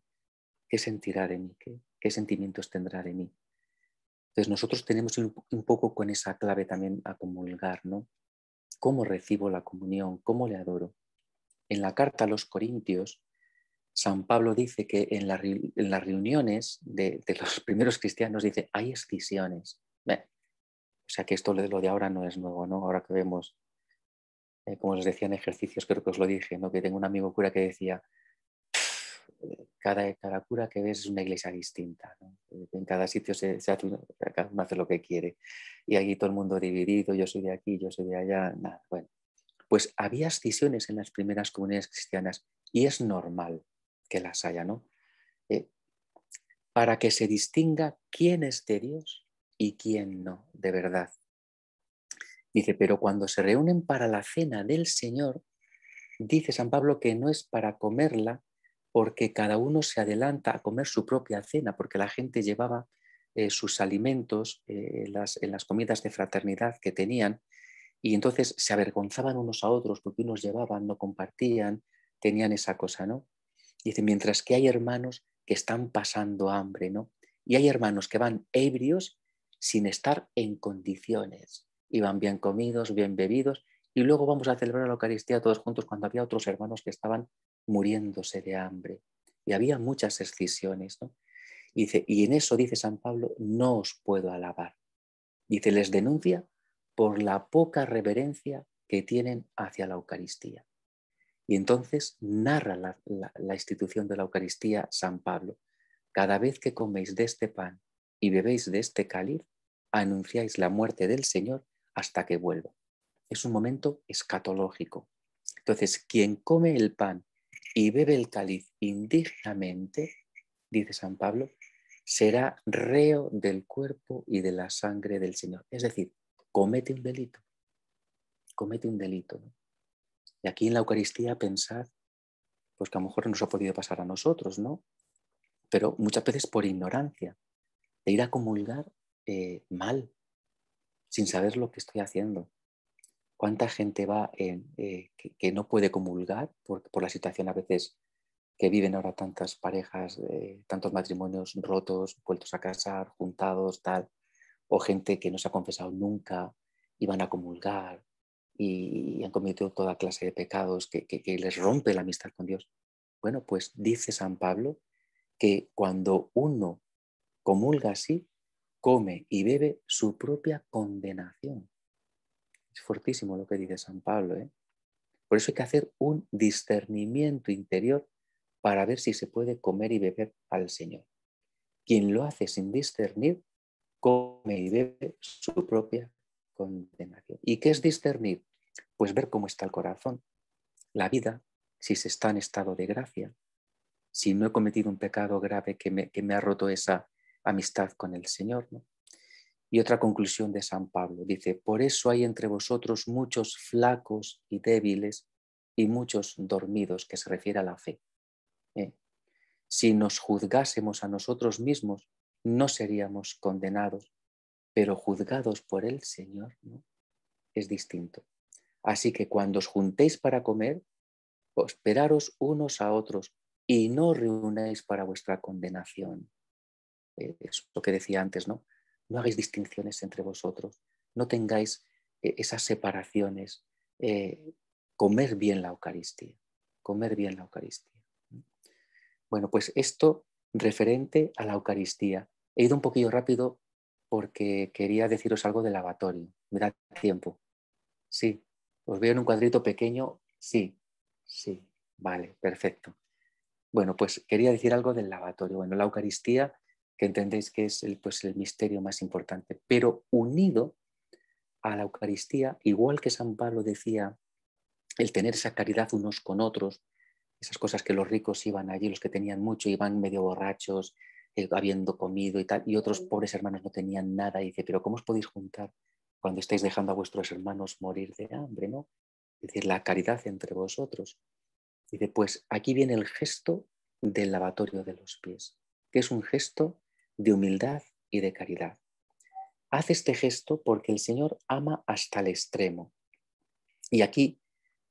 ¿Qué sentirá de mí? ¿Qué, sentimientos tendrá de mí? Entonces nosotros tenemos un, un poco con esa clave también a comulgar, ¿no? ¿Cómo recibo la comunión? ¿Cómo le adoro? En la carta a los Corintios, San Pablo dice que en, las reuniones de, los primeros cristianos dice, hay escisiones, o sea que esto lo de ahora no es nuevo, ¿no? Ahora que vemos, eh, como les decía en ejercicios, creo que os lo dije, ¿no? Que tengo un amigo cura que decía, cada, cada cura que ves es una iglesia distinta. ¿no? Eh, en cada sitio se, hace, cada uno hace lo que quiere. Y aquí todo el mundo dividido, yo soy de aquí, yo soy de allá, nada, bueno. Pues había escisiones en las primeras comunidades cristianas y es normal que las haya, ¿no? Eh, para que se distinga quién es de Dios y quién no, de verdad. Dice, pero cuando se reúnen para la cena del Señor, dice San Pablo que no es para comerla porque cada uno se adelanta a comer su propia cena, porque la gente llevaba eh, sus alimentos eh, en las comidas de fraternidad que tenían y entonces se avergonzaban unos a otros porque unos llevaban, no compartían, tenían esa cosa, ¿no? Dice, mientras que hay hermanos que están pasando hambre, ¿no? Y hay hermanos que van ebrios sin estar en condiciones y van bien comidos, bien bebidos, y luego vamos a celebrar la Eucaristía todos juntos cuando había otros hermanos que estaban muriéndose de hambre. Y había muchas excisiones, ¿no? Y, dice, y en eso, dice San Pablo, no os puedo alabar. Dice, les denuncia por la poca reverencia que tienen hacia la Eucaristía. Y entonces narra la, institución de la Eucaristía San Pablo. Cada vez que coméis de este pan y bebéis de este cáliz, anunciáis la muerte del Señor hasta que vuelva. Es un momento escatológico. Entonces, quien come el pan y bebe el cáliz indignamente, dice San Pablo, será reo del cuerpo y de la sangre del Señor. Es decir, comete un delito. Comete un delito. ¿no? Y aquí en la Eucaristía pensar, pues que a lo mejor nos ha podido pasar a nosotros, ¿no? Pero muchas veces por ignorancia, de ir a comulgar eh, mal, sin saber lo que estoy haciendo. ¿Cuánta gente va eh, que, no puede comulgar por, la situación a veces que viven ahora tantas parejas, eh, tantos matrimonios rotos, vueltos a casar, juntados, tal? O gente que no se ha confesado nunca y van a comulgar y han cometido toda clase de pecados que, les rompe la amistad con Dios. Bueno, pues dice San Pablo que cuando uno comulga así, come y bebe su propia condenación. Es fortísimo lo que dice San Pablo. ¿eh? Por eso hay que hacer un discernimiento interior para ver si se puede comer y beber al Señor. Quien lo hace sin discernir, come y bebe su propia condenación. ¿Y qué es discernir? Pues ver cómo está el corazón. La vida, si se está en estado de gracia, si no he cometido un pecado grave que me, ha roto esa amistad con el Señor. Y otra conclusión de San Pablo, dice, por eso hay entre vosotros muchos flacos y débiles y muchos dormidos, que se refiere a la fe. ¿eh? Si nos juzgásemos a nosotros mismos, no seríamos condenados, pero juzgados por el Señor es distinto. Así que cuando os juntéis para comer, esperaros unos a otros y no reunáis para vuestra condenación. Eh, es lo que decía antes, ¿no? No hagáis distinciones entre vosotros, no tengáis eh, esas separaciones. Eh, comer bien la Eucaristía, comer bien la Eucaristía. Bueno, pues esto referente a la Eucaristía. He ido un poquillo rápido porque quería deciros algo del lavatorio. ¿Me da tiempo? Sí. ¿Os veo en un cuadrito pequeño? Sí, sí, vale, perfecto. Bueno, pues quería decir algo del lavatorio. Bueno, la Eucaristía, que entendéis que es el, pues, el misterio más importante, pero unido a la Eucaristía, igual que San Pablo decía, el tener esa caridad unos con otros, esas cosas que los ricos iban allí, los que tenían mucho, iban medio borrachos, eh, habiendo comido y tal, y otros pobres hermanos no tenían nada, y dice, pero ¿cómo os podéis juntar? cuando estáis dejando a vuestros hermanos morir de hambre, ¿no? Es decir, la caridad entre vosotros. Y después, pues aquí viene el gesto del lavatorio de los pies, que es un gesto de humildad y de caridad. Haz este gesto porque el Señor ama hasta el extremo. Y aquí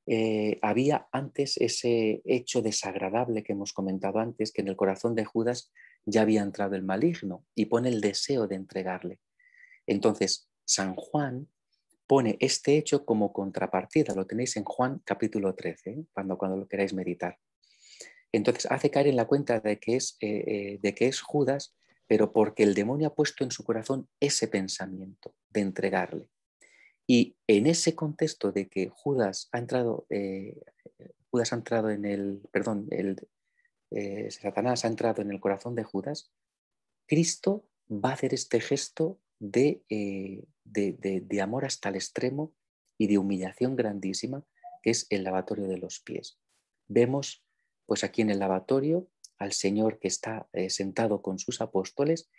eh, había antes ese hecho desagradable que hemos comentado antes, que en el corazón de Judas ya había entrado el maligno y pone el deseo de entregarle. Entonces, San Juan pone este hecho como contrapartida, lo tenéis en Juan capítulo 13, ¿eh? cuando, lo queráis meditar. Entonces hace caer en la cuenta de que, es, eh, eh, de que es Judas, pero porque el demonio ha puesto en su corazón ese pensamiento de entregarle. Y en ese contexto de que Judas ha entrado, Judas ha entrado en el, perdón, el, Satanás ha entrado en el corazón de Judas, Cristo va a hacer este gesto eh, de, de, amor hasta el extremo y de humillación grandísima, que es el lavatorio de los pies. Vemos pues aquí en el lavatorio al Señor que está eh, sentado con sus apóstoles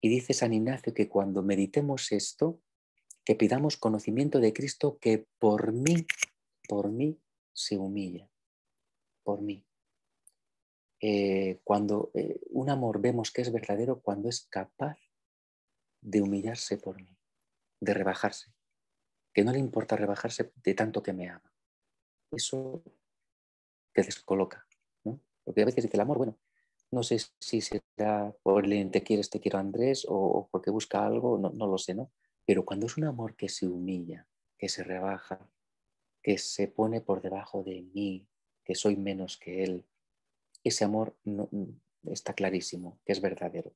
y dice San Ignacio que cuando meditemos esto, que pidamos conocimiento de Cristo que por mí, por mí se humilla, por mí. Eh, cuando un amor vemos que es verdadero, cuando es capaz de humillarse por mí, de rebajarse, que no le importa rebajarse de tanto que me ama. Eso te descoloca, ¿no? Porque a veces dice el amor, bueno, no sé si será por el te quieres, te quiero este Andrés, o, porque busca algo, no, lo sé, ¿no? Pero cuando es un amor que se humilla, que se rebaja, que se pone por debajo de mí, que soy menos que él, ese amor está clarísimo, que es verdadero.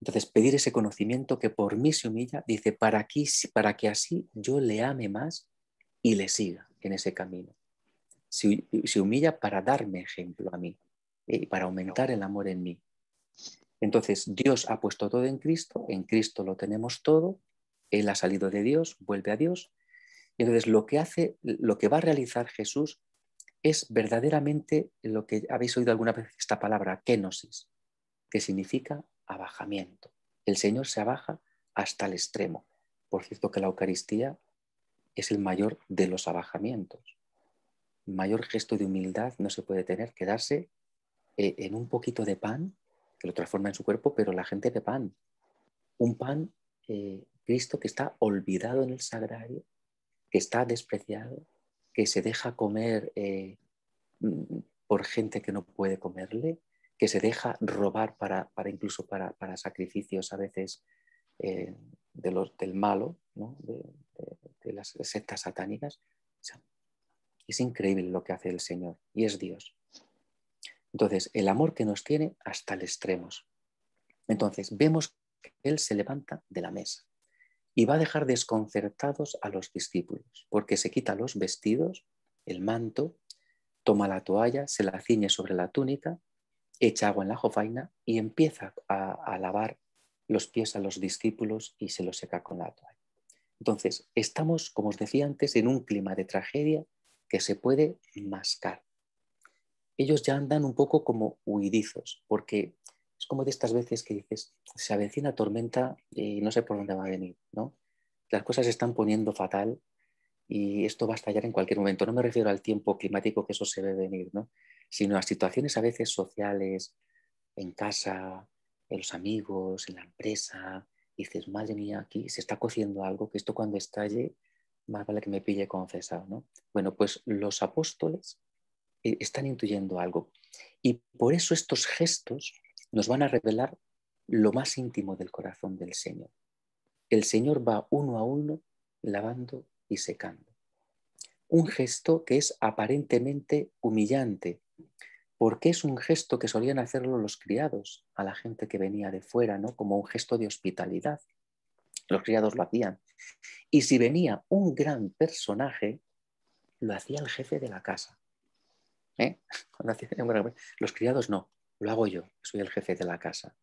Entonces, pedir ese conocimiento que por mí se humilla, dice, para, aquí, para que así yo le ame más y le siga en ese camino. Se, humilla para darme ejemplo a mí eh, y para aumentar el amor en mí. Entonces, Dios ha puesto todo en Cristo, en Cristo lo tenemos todo, Él ha salido de Dios, vuelve a Dios. Y entonces lo que hace, lo que va a realizar Jesús es verdaderamente lo que habéis oído alguna vez esta palabra, kenosis, que significa abajamiento. El Señor se abaja hasta el extremo. Por cierto que la Eucaristía es el mayor de los abajamientos. Mayor gesto de humildad no se puede tener, quedarse eh, en un poquito de pan, que lo transforma en su cuerpo, pero la gente de pan. Un pan, eh, Cristo, que está olvidado en el sagrario, que está despreciado, que se deja comer eh, mm, por gente que no puede comerle, que se deja robar para, incluso para, sacrificios a veces eh, del malo, de, las sectas satánicas. es increíble lo que hace el Señor y es Dios. Entonces, el amor que nos tiene hasta el extremo. Entonces, vemos que Él se levanta de la mesa y va a dejar desconcertados a los discípulos, porque se quita los vestidos, el manto, toma la toalla, se la ciñe sobre la túnica echa agua en la jofaina y empieza a, lavar los pies a los discípulos y se los seca con la toalla. Entonces, estamos, como os decía antes, en un clima de tragedia que se puede mascar. Ellos ya andan un poco como huidizos, porque es como de estas veces que dices, se avecina tormenta y no sé por dónde va a venir, ¿no? Las cosas se están poniendo fatal y esto va a estallar en cualquier momento. No me refiero al tiempo climático que eso se ve venir, ¿no? sino a situaciones a veces sociales, en casa, en los amigos, en la empresa. dices, madre mía, aquí se está cociendo algo que esto cuando estalle, más vale que me pille confesado, ¿no? Bueno, pues los apóstoles eh, están intuyendo algo. Y por eso estos gestos nos van a revelar lo más íntimo del corazón del Señor. El Señor va uno a uno lavando y secando. Un gesto que es aparentemente humillante, porque es un gesto que solían hacerlo los criados a la gente que venía de fuera, ¿no? como un gesto de hospitalidad. Los criados lo hacían. Y si venía un gran personaje, lo hacía el jefe de la casa. ¿eh? Los criados no, lo hago yo, soy el jefe de la casa.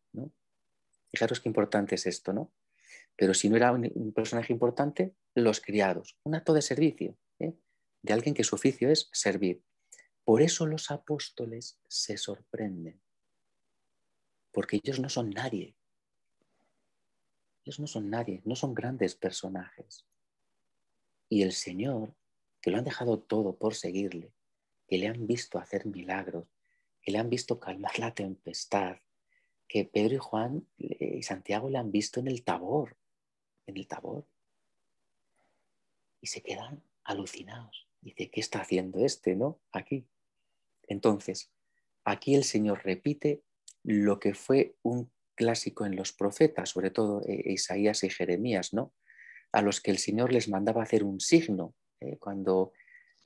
Fijaros qué importante es esto, ¿no? Pero si no era un, personaje importante, los criados, un acto de servicio, ¿eh? de alguien que su oficio es servir. Por eso los apóstoles se sorprenden, porque ellos no son nadie. Ellos no son nadie, no son grandes personajes. Y el Señor, que lo han dejado todo por seguirle, que le han visto hacer milagros, que le han visto calmar la tempestad, que Pedro y Juan eh, y Santiago le han visto en el tabor, en el tabor. Y se quedan alucinados. Dice, ¿qué está haciendo este, no? Aquí. Entonces, aquí el Señor repite lo que fue un clásico en los profetas, sobre todo eh, Isaías y Jeremías, ¿no? A los que el Señor les mandaba hacer un signo. Eh, cuando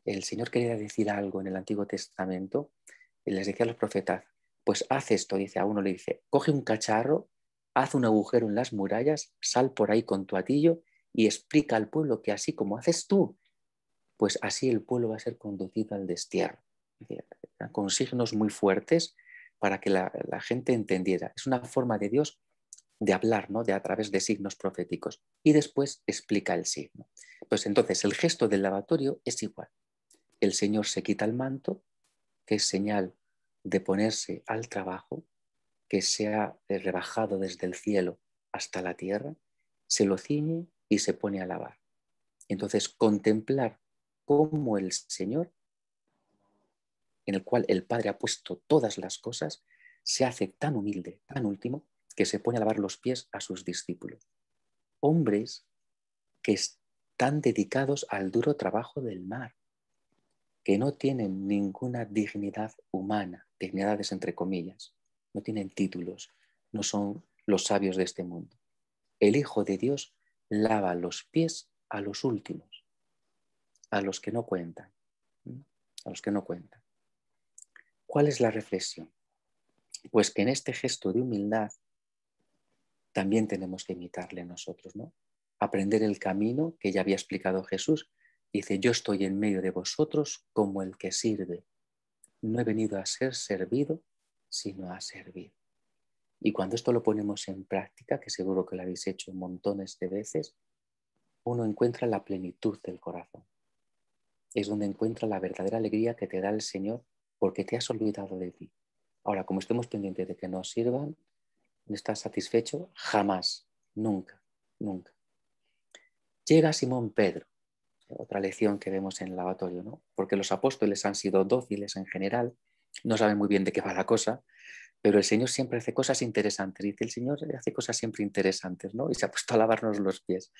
el Señor quería decir algo en el Antiguo Testamento, les decía a los profetas, pues haz esto, dice a uno, le dice, coge un cacharro, haz un agujero en las murallas, sal por ahí con tu atillo y explica al pueblo que así como haces tú, pues así el pueblo va a ser conducido al destierro. Eh, con signos muy fuertes para que la, gente entendiera. Es una forma de Dios de hablar, ¿no? De a través de signos proféticos. Y después explica el signo. Pues entonces el gesto del lavatorio es igual. El Señor se quita el manto, que es señal de ponerse al trabajo, que se ha eh, rebajado desde el cielo hasta la tierra, se lo ciñe y se pone a lavar. Entonces, contemplar cómo el Señor en el cual el Padre ha puesto todas las cosas, se hace tan humilde, tan último, que se pone a lavar los pies a sus discípulos. Hombres que están dedicados al duro trabajo del mar, que no tienen ninguna dignidad humana, dignidades entre comillas, no tienen títulos, no son los sabios de este mundo. El Hijo de Dios lava los pies a los últimos, a los que no cuentan, a los que no cuentan. ¿Cuál es la reflexión? Pues que en este gesto de humildad también tenemos que imitarle nosotros, ¿no? Aprender el camino que ya había explicado Jesús. Dice, yo estoy en medio de vosotros como el que sirve. No he venido a ser servido, sino a servir. Y cuando esto lo ponemos en práctica, que seguro que lo habéis hecho montones de veces, uno encuentra la plenitud del corazón. Es donde encuentra la verdadera alegría que te da el Señor porque te has olvidado de ti. Ahora, como estemos pendientes de que nos sirvan, no estás satisfecho jamás, nunca, nunca. Llega Simón Pedro, otra lección que vemos en el lavatorio, ¿no? porque los apóstoles han sido dóciles en general, no saben muy bien de qué va la cosa, pero el Señor siempre hace cosas interesantes. Dice, el Señor hace cosas siempre interesantes, ¿no? Y se ha puesto a lavarnos los pies.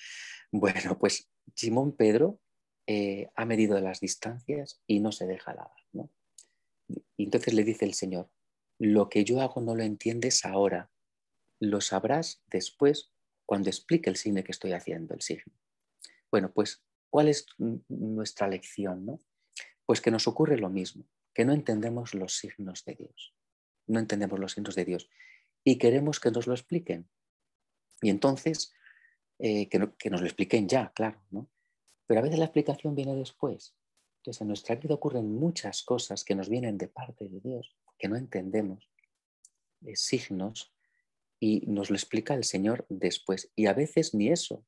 Bueno, pues Simón Pedro eh, ha medido las distancias y no se deja lavar, ¿no? entonces le dice el Señor, lo que yo hago no lo entiendes ahora, lo sabrás después cuando explique el signo que estoy haciendo, el signo. Bueno, pues, ¿cuál es nuestra lección? No? Pues que nos ocurre lo mismo, que no entendemos los signos de Dios, no entendemos los signos de Dios y queremos que nos lo expliquen. Y entonces, eh, que, que, nos lo expliquen ya, claro, ¿no? Pero a veces la explicación viene después. Entonces, en nuestra vida ocurren muchas cosas que nos vienen de parte de Dios, que no entendemos, signos, y nos lo explica el Señor después. Y a veces ni eso,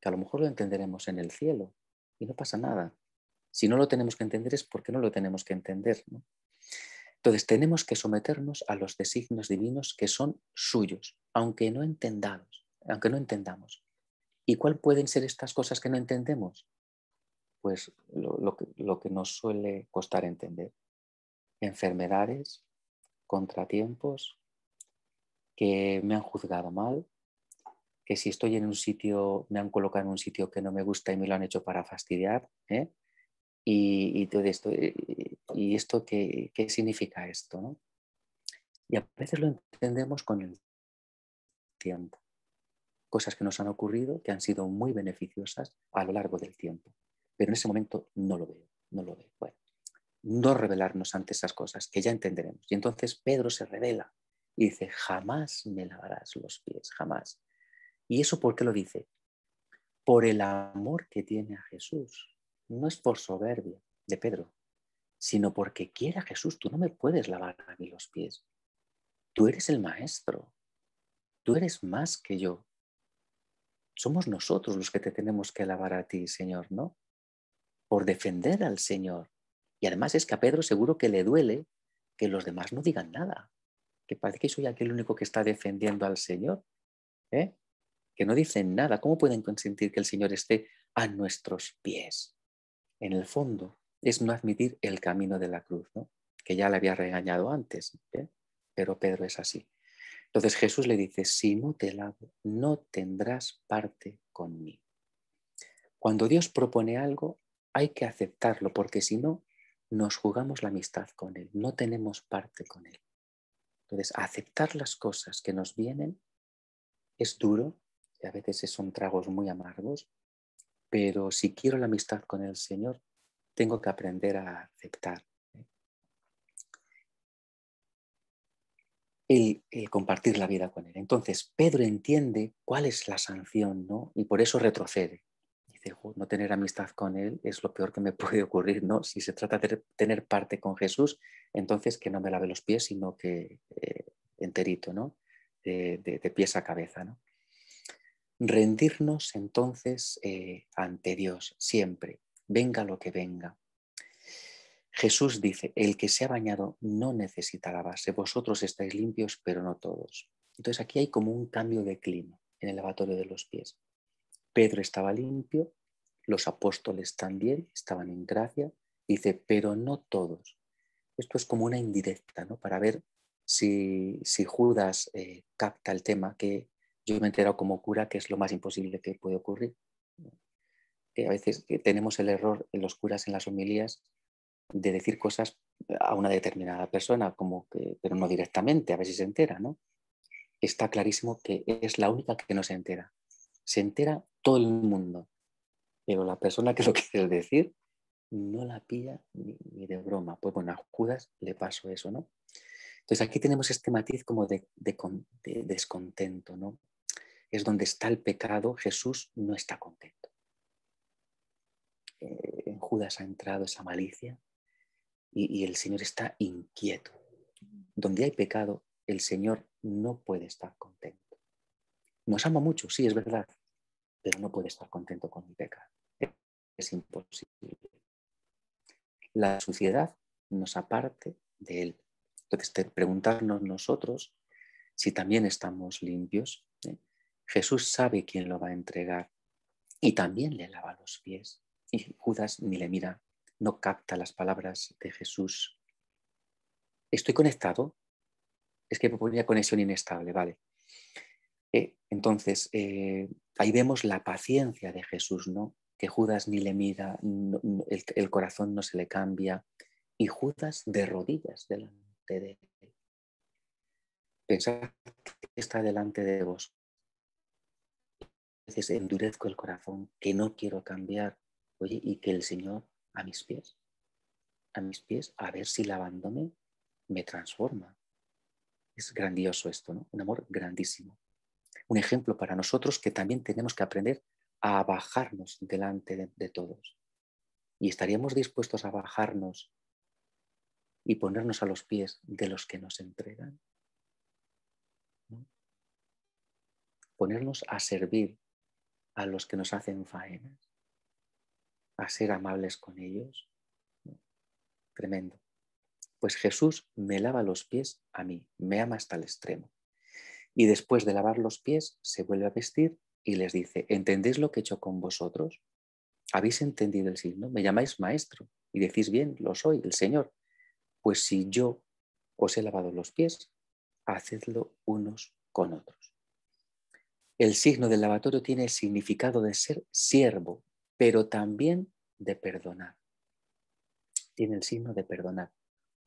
que a lo mejor lo entenderemos en el cielo, y no pasa nada. Si no lo tenemos que entender es porque no lo tenemos que entender. Entonces, tenemos que someternos a los designios divinos que son suyos, aunque no, entendamos, aunque no entendamos. ¿Y cuáles pueden ser estas cosas que no entendemos? pues lo, que, nos suele costar entender. Enfermedades, contratiempos, que me han juzgado mal, que si estoy en un sitio, me han colocado en un sitio que no me gusta y me lo han hecho para fastidiar. ¿eh? Y, y, todo esto, eh, ¿qué, significa esto? Y a veces lo entendemos con el tiempo. Cosas que nos han ocurrido que han sido muy beneficiosas a lo largo del tiempo pero en ese momento no lo veo, no lo veo. Bueno, no revelarnos ante esas cosas, que ya entenderemos. Y entonces Pedro se revela y dice, jamás me lavarás los pies, jamás. ¿Y eso por qué lo dice? Por el amor que tiene a Jesús. No es por soberbia de Pedro, sino porque quiera Jesús, tú no me puedes lavar a mí los pies. Tú eres el maestro, tú eres más que yo. Somos nosotros los que te tenemos que lavar a ti, Señor, ¿no? por defender al Señor. Y además es que a Pedro seguro que le duele que los demás no digan nada, que parece que soy aquel único que está defendiendo al Señor, ¿eh? que no dicen nada. ¿Cómo pueden consentir que el Señor esté a nuestros pies? En el fondo es no admitir el camino de la cruz, que ya le había regañado antes, ¿eh? pero Pedro es así. Entonces Jesús le dice, si no te lavo, no tendrás parte conmigo. Cuando Dios propone algo, hay que aceptarlo porque si no, nos jugamos la amistad con Él, no tenemos parte con Él. Entonces, aceptar las cosas que nos vienen es duro y a veces son tragos muy amargos, pero si quiero la amistad con el Señor, tengo que aprender a aceptar. Y ¿eh? compartir la vida con Él. Entonces, Pedro entiende cuál es la sanción, ¿no? Y por eso retrocede no tener amistad con Él es lo peor que me puede ocurrir, ¿no? Si se trata de tener parte con Jesús, entonces que no me lave los pies, sino que eh, enterito, De, pies a cabeza, Rendirnos entonces eh, ante Dios siempre, venga lo que venga. Jesús dice, el que se ha bañado no necesita lavarse, vosotros estáis limpios, pero no todos. Entonces aquí hay como un cambio de clima en el lavatorio de los pies. Pedro estaba limpio, los apóstoles también estaban en gracia, dice, pero no todos. Esto es como una indirecta, ¿no? Para ver si, si Judas eh, capta el tema, que yo me he enterado como cura que es lo más imposible que puede ocurrir. a veces tenemos el error en los curas, en las homilías, de decir cosas a una determinada persona, como que, pero no directamente, a ver si se entera, ¿no? Está clarísimo que es la única que no se entera. Se entera todo el mundo. Pero la persona que lo quiere decir no la pilla ni, de broma. Pues bueno, a Judas le pasó eso, ¿no? Entonces aquí tenemos este matiz como de, descontento, ¿no? Es donde está el pecado, Jesús no está contento. Eh, en Judas ha entrado esa malicia y el Señor está inquieto. Donde hay pecado, el Señor no puede estar contento. Nos ama mucho, sí, es verdad, pero no puede estar contento con mi pecado. Es imposible. La suciedad nos aparte de él. Entonces, preguntarnos nosotros si también estamos limpios. ¿eh? Jesús sabe quién lo va a entregar y también le lava los pies. Y Judas ni le mira, no capta las palabras de Jesús. ¿Estoy conectado? Es que ponía conexión inestable, vale. Eh, entonces, eh, ahí vemos la paciencia de Jesús, ¿no? Que Judas ni le mira, el, corazón no se le cambia, y Judas de rodillas delante de él. Pensad que está delante de vos. A veces endurezco el corazón, que no quiero cambiar, oye, y que el Señor a mis pies, a mis pies, a ver si lavándome me transforma. Es grandioso esto, ¿no? Un amor grandísimo un ejemplo para nosotros que también tenemos que aprender a bajarnos delante de, todos. Y estaríamos dispuestos a bajarnos y ponernos a los pies de los que nos entregan. Ponernos a servir a los que nos hacen faenas, a ser amables con ellos. Tremendo. Pues Jesús me lava los pies a mí, me ama hasta el extremo y después de lavar los pies se vuelve a vestir y les dice, ¿entendéis lo que he hecho con vosotros? ¿Habéis entendido el signo? Me llamáis maestro y decís, bien, lo soy, el Señor. Pues si yo os he lavado los pies, hacedlo unos con otros. El signo del lavatorio tiene el significado de ser siervo, pero también de perdonar. Tiene el signo de perdonar.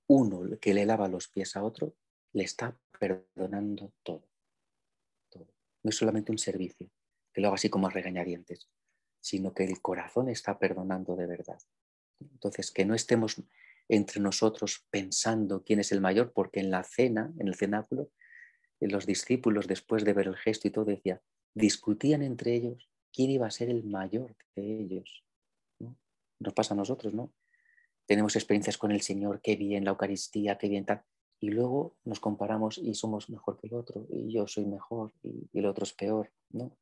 Uno que le lava los pies a otro le está perdonando todo no es solamente un servicio, que lo haga así como a regañadientes, sino que el corazón está perdonando de verdad. Entonces, que no estemos entre nosotros pensando quién es el mayor, porque en la cena, en el cenáculo, eh, los discípulos, después de ver el gesto y todo, decía, discutían entre ellos quién iba a ser el mayor de ellos. Nos pasa a nosotros, ¿no? Tenemos experiencias con el Señor, qué bien la Eucaristía, qué bien tal, y luego nos comparamos y somos mejor que el otro, y yo soy mejor y, el otro es peor, ¿no?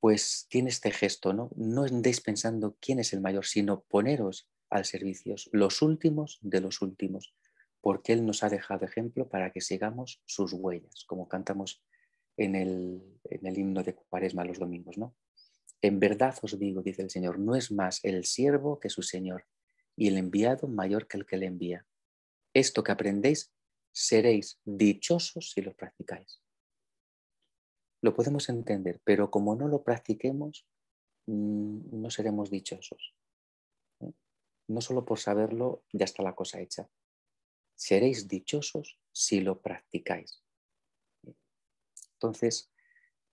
Pues tiene este gesto, ¿no? No andéis pensando quién es el mayor, sino poneros al servicio, los últimos de los últimos, porque Él nos ha dejado ejemplo para que sigamos sus huellas, como cantamos en el, en el himno de Cuaresma los domingos, ¿no? En verdad os digo, dice el Señor, no es más el siervo que su Señor, y el enviado mayor que el que le envía esto que aprendéis, seréis dichosos si lo practicáis. Lo podemos entender, pero como no lo practiquemos, mm, no seremos dichosos. ¿eh? No solo por saberlo, ya está la cosa hecha. Seréis dichosos si lo practicáis. Entonces,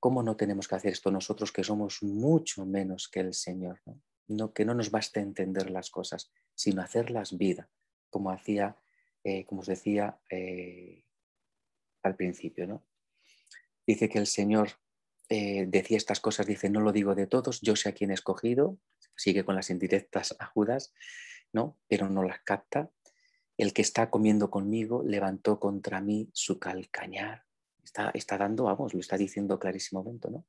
¿cómo no tenemos que hacer esto nosotros que somos mucho menos que el Señor? que no nos basta entender las cosas, sino hacerlas vida, como hacía eh, como os decía eh, al principio. ¿no? Dice que el Señor eh, decía estas cosas, dice, no lo digo de todos, yo sé a quién he escogido, sigue con las indirectas a ¿no? pero no las capta. El que está comiendo conmigo levantó contra mí su calcañar. Está, está dando, vamos, lo está diciendo clarísimo ¿no?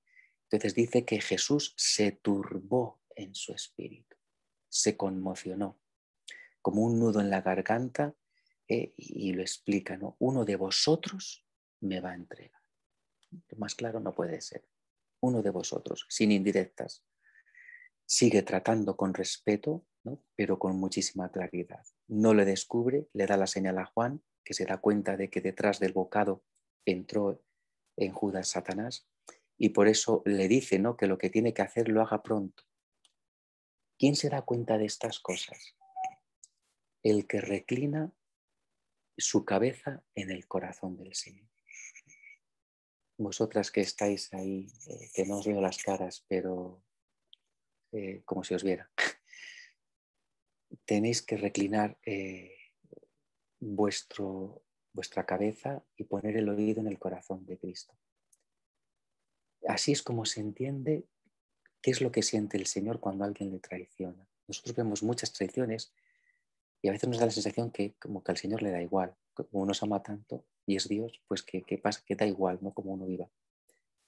Entonces dice que Jesús se turbó en su espíritu, se conmocionó. Como un nudo en la garganta, eh, y, lo explica, ¿no? Uno de vosotros me va a entregar. Más claro no puede ser. Uno de vosotros, sin indirectas. Sigue tratando con respeto, pero con muchísima claridad. No le descubre, le da la señal a Juan, que se da cuenta de que detrás del bocado entró en Judas Satanás, y por eso le dice ¿no? que lo que tiene que hacer lo haga pronto. ¿Quién se da cuenta de estas cosas? El que reclina su cabeza en el corazón del Señor. Vosotras que estáis ahí, eh, que no os veo las caras, pero eh, como si os viera, tenéis que reclinar eh, vuestra cabeza y poner el oído en el corazón de Cristo. Así es como se entiende qué es lo que siente el Señor cuando alguien le traiciona. Nosotros vemos muchas traiciones y a veces nos da la sensación que como que al Señor le da igual, como uno se ama tanto y es Dios, pues que, pasa, que da igual, ¿no? Como uno viva.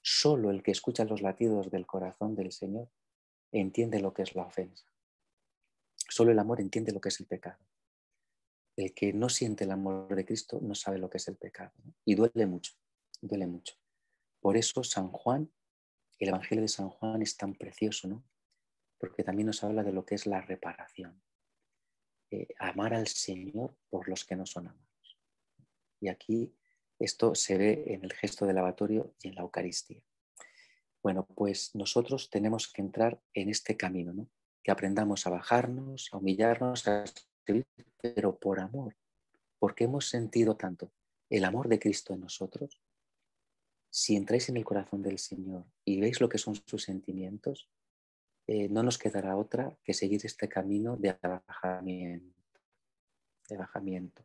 Solo el que escucha los latidos del corazón del Señor entiende lo que es la ofensa. Solo el amor entiende lo que es el pecado. El que no siente el amor de Cristo no sabe lo que es el pecado. Y duele mucho, duele mucho. Por eso San Juan, el Evangelio de San Juan es tan precioso, ¿no? Porque también nos habla de lo que es la reparación. Eh, amar al Señor por los que no son amados. Y aquí esto se ve en el gesto del lavatorio y en la Eucaristía. Bueno, pues nosotros tenemos que entrar en este camino, ¿no? que aprendamos a bajarnos, a humillarnos, a escribir, pero por amor, porque hemos sentido tanto el amor de Cristo en nosotros. Si entráis en el corazón del Señor y veis lo que son sus sentimientos, eh, no nos quedará otra que seguir este camino de abajamiento, de bajamiento,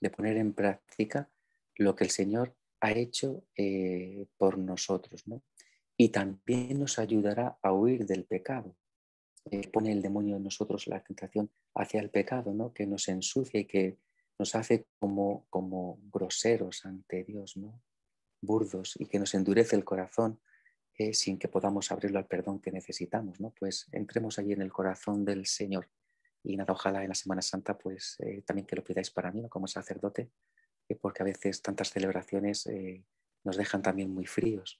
de poner en práctica lo que el Señor ha hecho eh, por nosotros. Y también nos ayudará a huir del pecado. Eh, pone el demonio en nosotros la tentación hacia el pecado, ¿no? que nos ensucia y que nos hace como, como groseros ante Dios, ¿no? burdos, y que nos endurece el corazón eh, sin que podamos abrirlo al perdón que necesitamos, ¿no? Pues entremos allí en el corazón del Señor. Y nada, ojalá en la Semana Santa, pues eh, también que lo pidáis para mí, ¿no? Como sacerdote, eh, porque a veces tantas celebraciones nos dejan también muy fríos.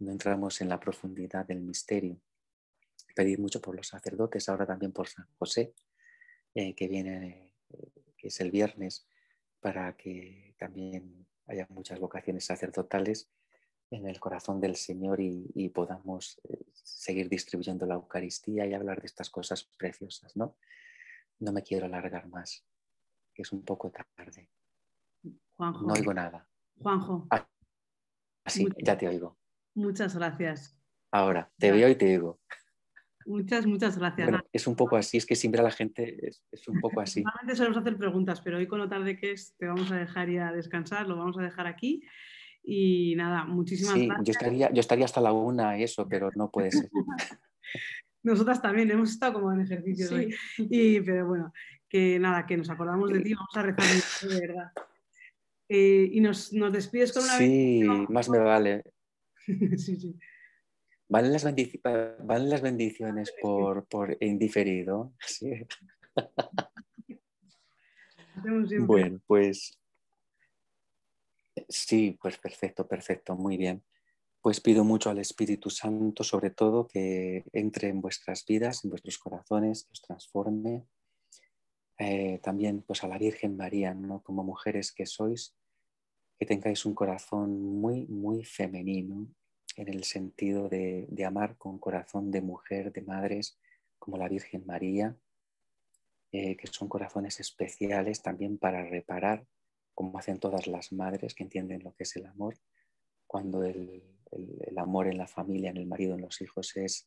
No entramos en la profundidad del misterio. Pedir mucho por los sacerdotes, ahora también por San José, que viene, que es el viernes, para que también haya muchas vocaciones sacerdotales en el corazón del Señor y, podamos eh, seguir distribuyendo la Eucaristía y hablar de estas cosas preciosas, ¿no? No me quiero alargar más, es un poco tarde. Juanjo. No oigo nada. Juanjo. así, ah, ya te oigo. Muchas gracias. Ahora, te veo y te digo. Muchas, muchas gracias. es un poco así, es que siempre la gente es, un poco así. Normalmente solemos hacer preguntas, pero hoy con lo tarde que es, te vamos a dejar ya descansar, lo vamos a dejar aquí. Y nada, muchísimas gracias. Yo estaría, yo estaría hasta la una, eso, pero no puede ser. Nosotras también hemos estado como en ejercicio sí. pero bueno, que nada, que nos acordamos de ti, vamos a rezar de verdad. Eh, y nos, nos, despides con una Sí, más me vale. sí, sí. Valen las, las bendiciones por, por indiferido. Sí. bueno, pues Sí, pues perfecto, perfecto, muy bien. Pues pido mucho al Espíritu Santo, sobre todo, que entre en vuestras vidas, en vuestros corazones, que os transforme. Eh, también pues a la Virgen María, ¿no? como mujeres que sois, que tengáis un corazón muy, muy femenino, en el sentido de, de amar con corazón de mujer, de madres, como la Virgen María, eh, que son corazones especiales también para reparar como hacen todas las madres que entienden lo que es el amor, cuando el, amor en la familia, en el marido, en los hijos es,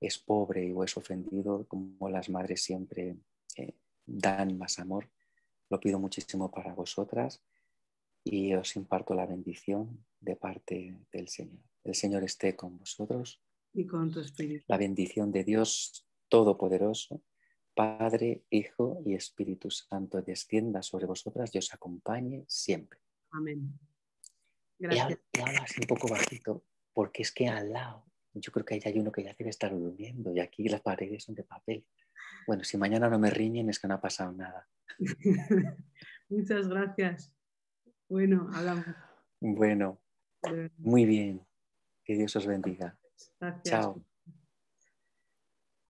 es pobre o es ofendido, como las madres siempre eh, dan más amor. Lo pido muchísimo para vosotras y os imparto la bendición de parte del Señor. El Señor esté con vosotros. Y con tu espíritu. La bendición de Dios Todopoderoso, Padre, Hijo y Espíritu Santo descienda sobre vosotras y os acompañe siempre. Amén. Gracias. Y hablas un poco bajito, porque es que al lado, yo creo que ahí hay uno que ya debe estar durmiendo y aquí las paredes son de papel. Bueno, si mañana no me riñen es que no ha pasado nada. Muchas gracias. Bueno, hablamos. Bueno, muy bien. Que Dios os bendiga. Gracias. Chao.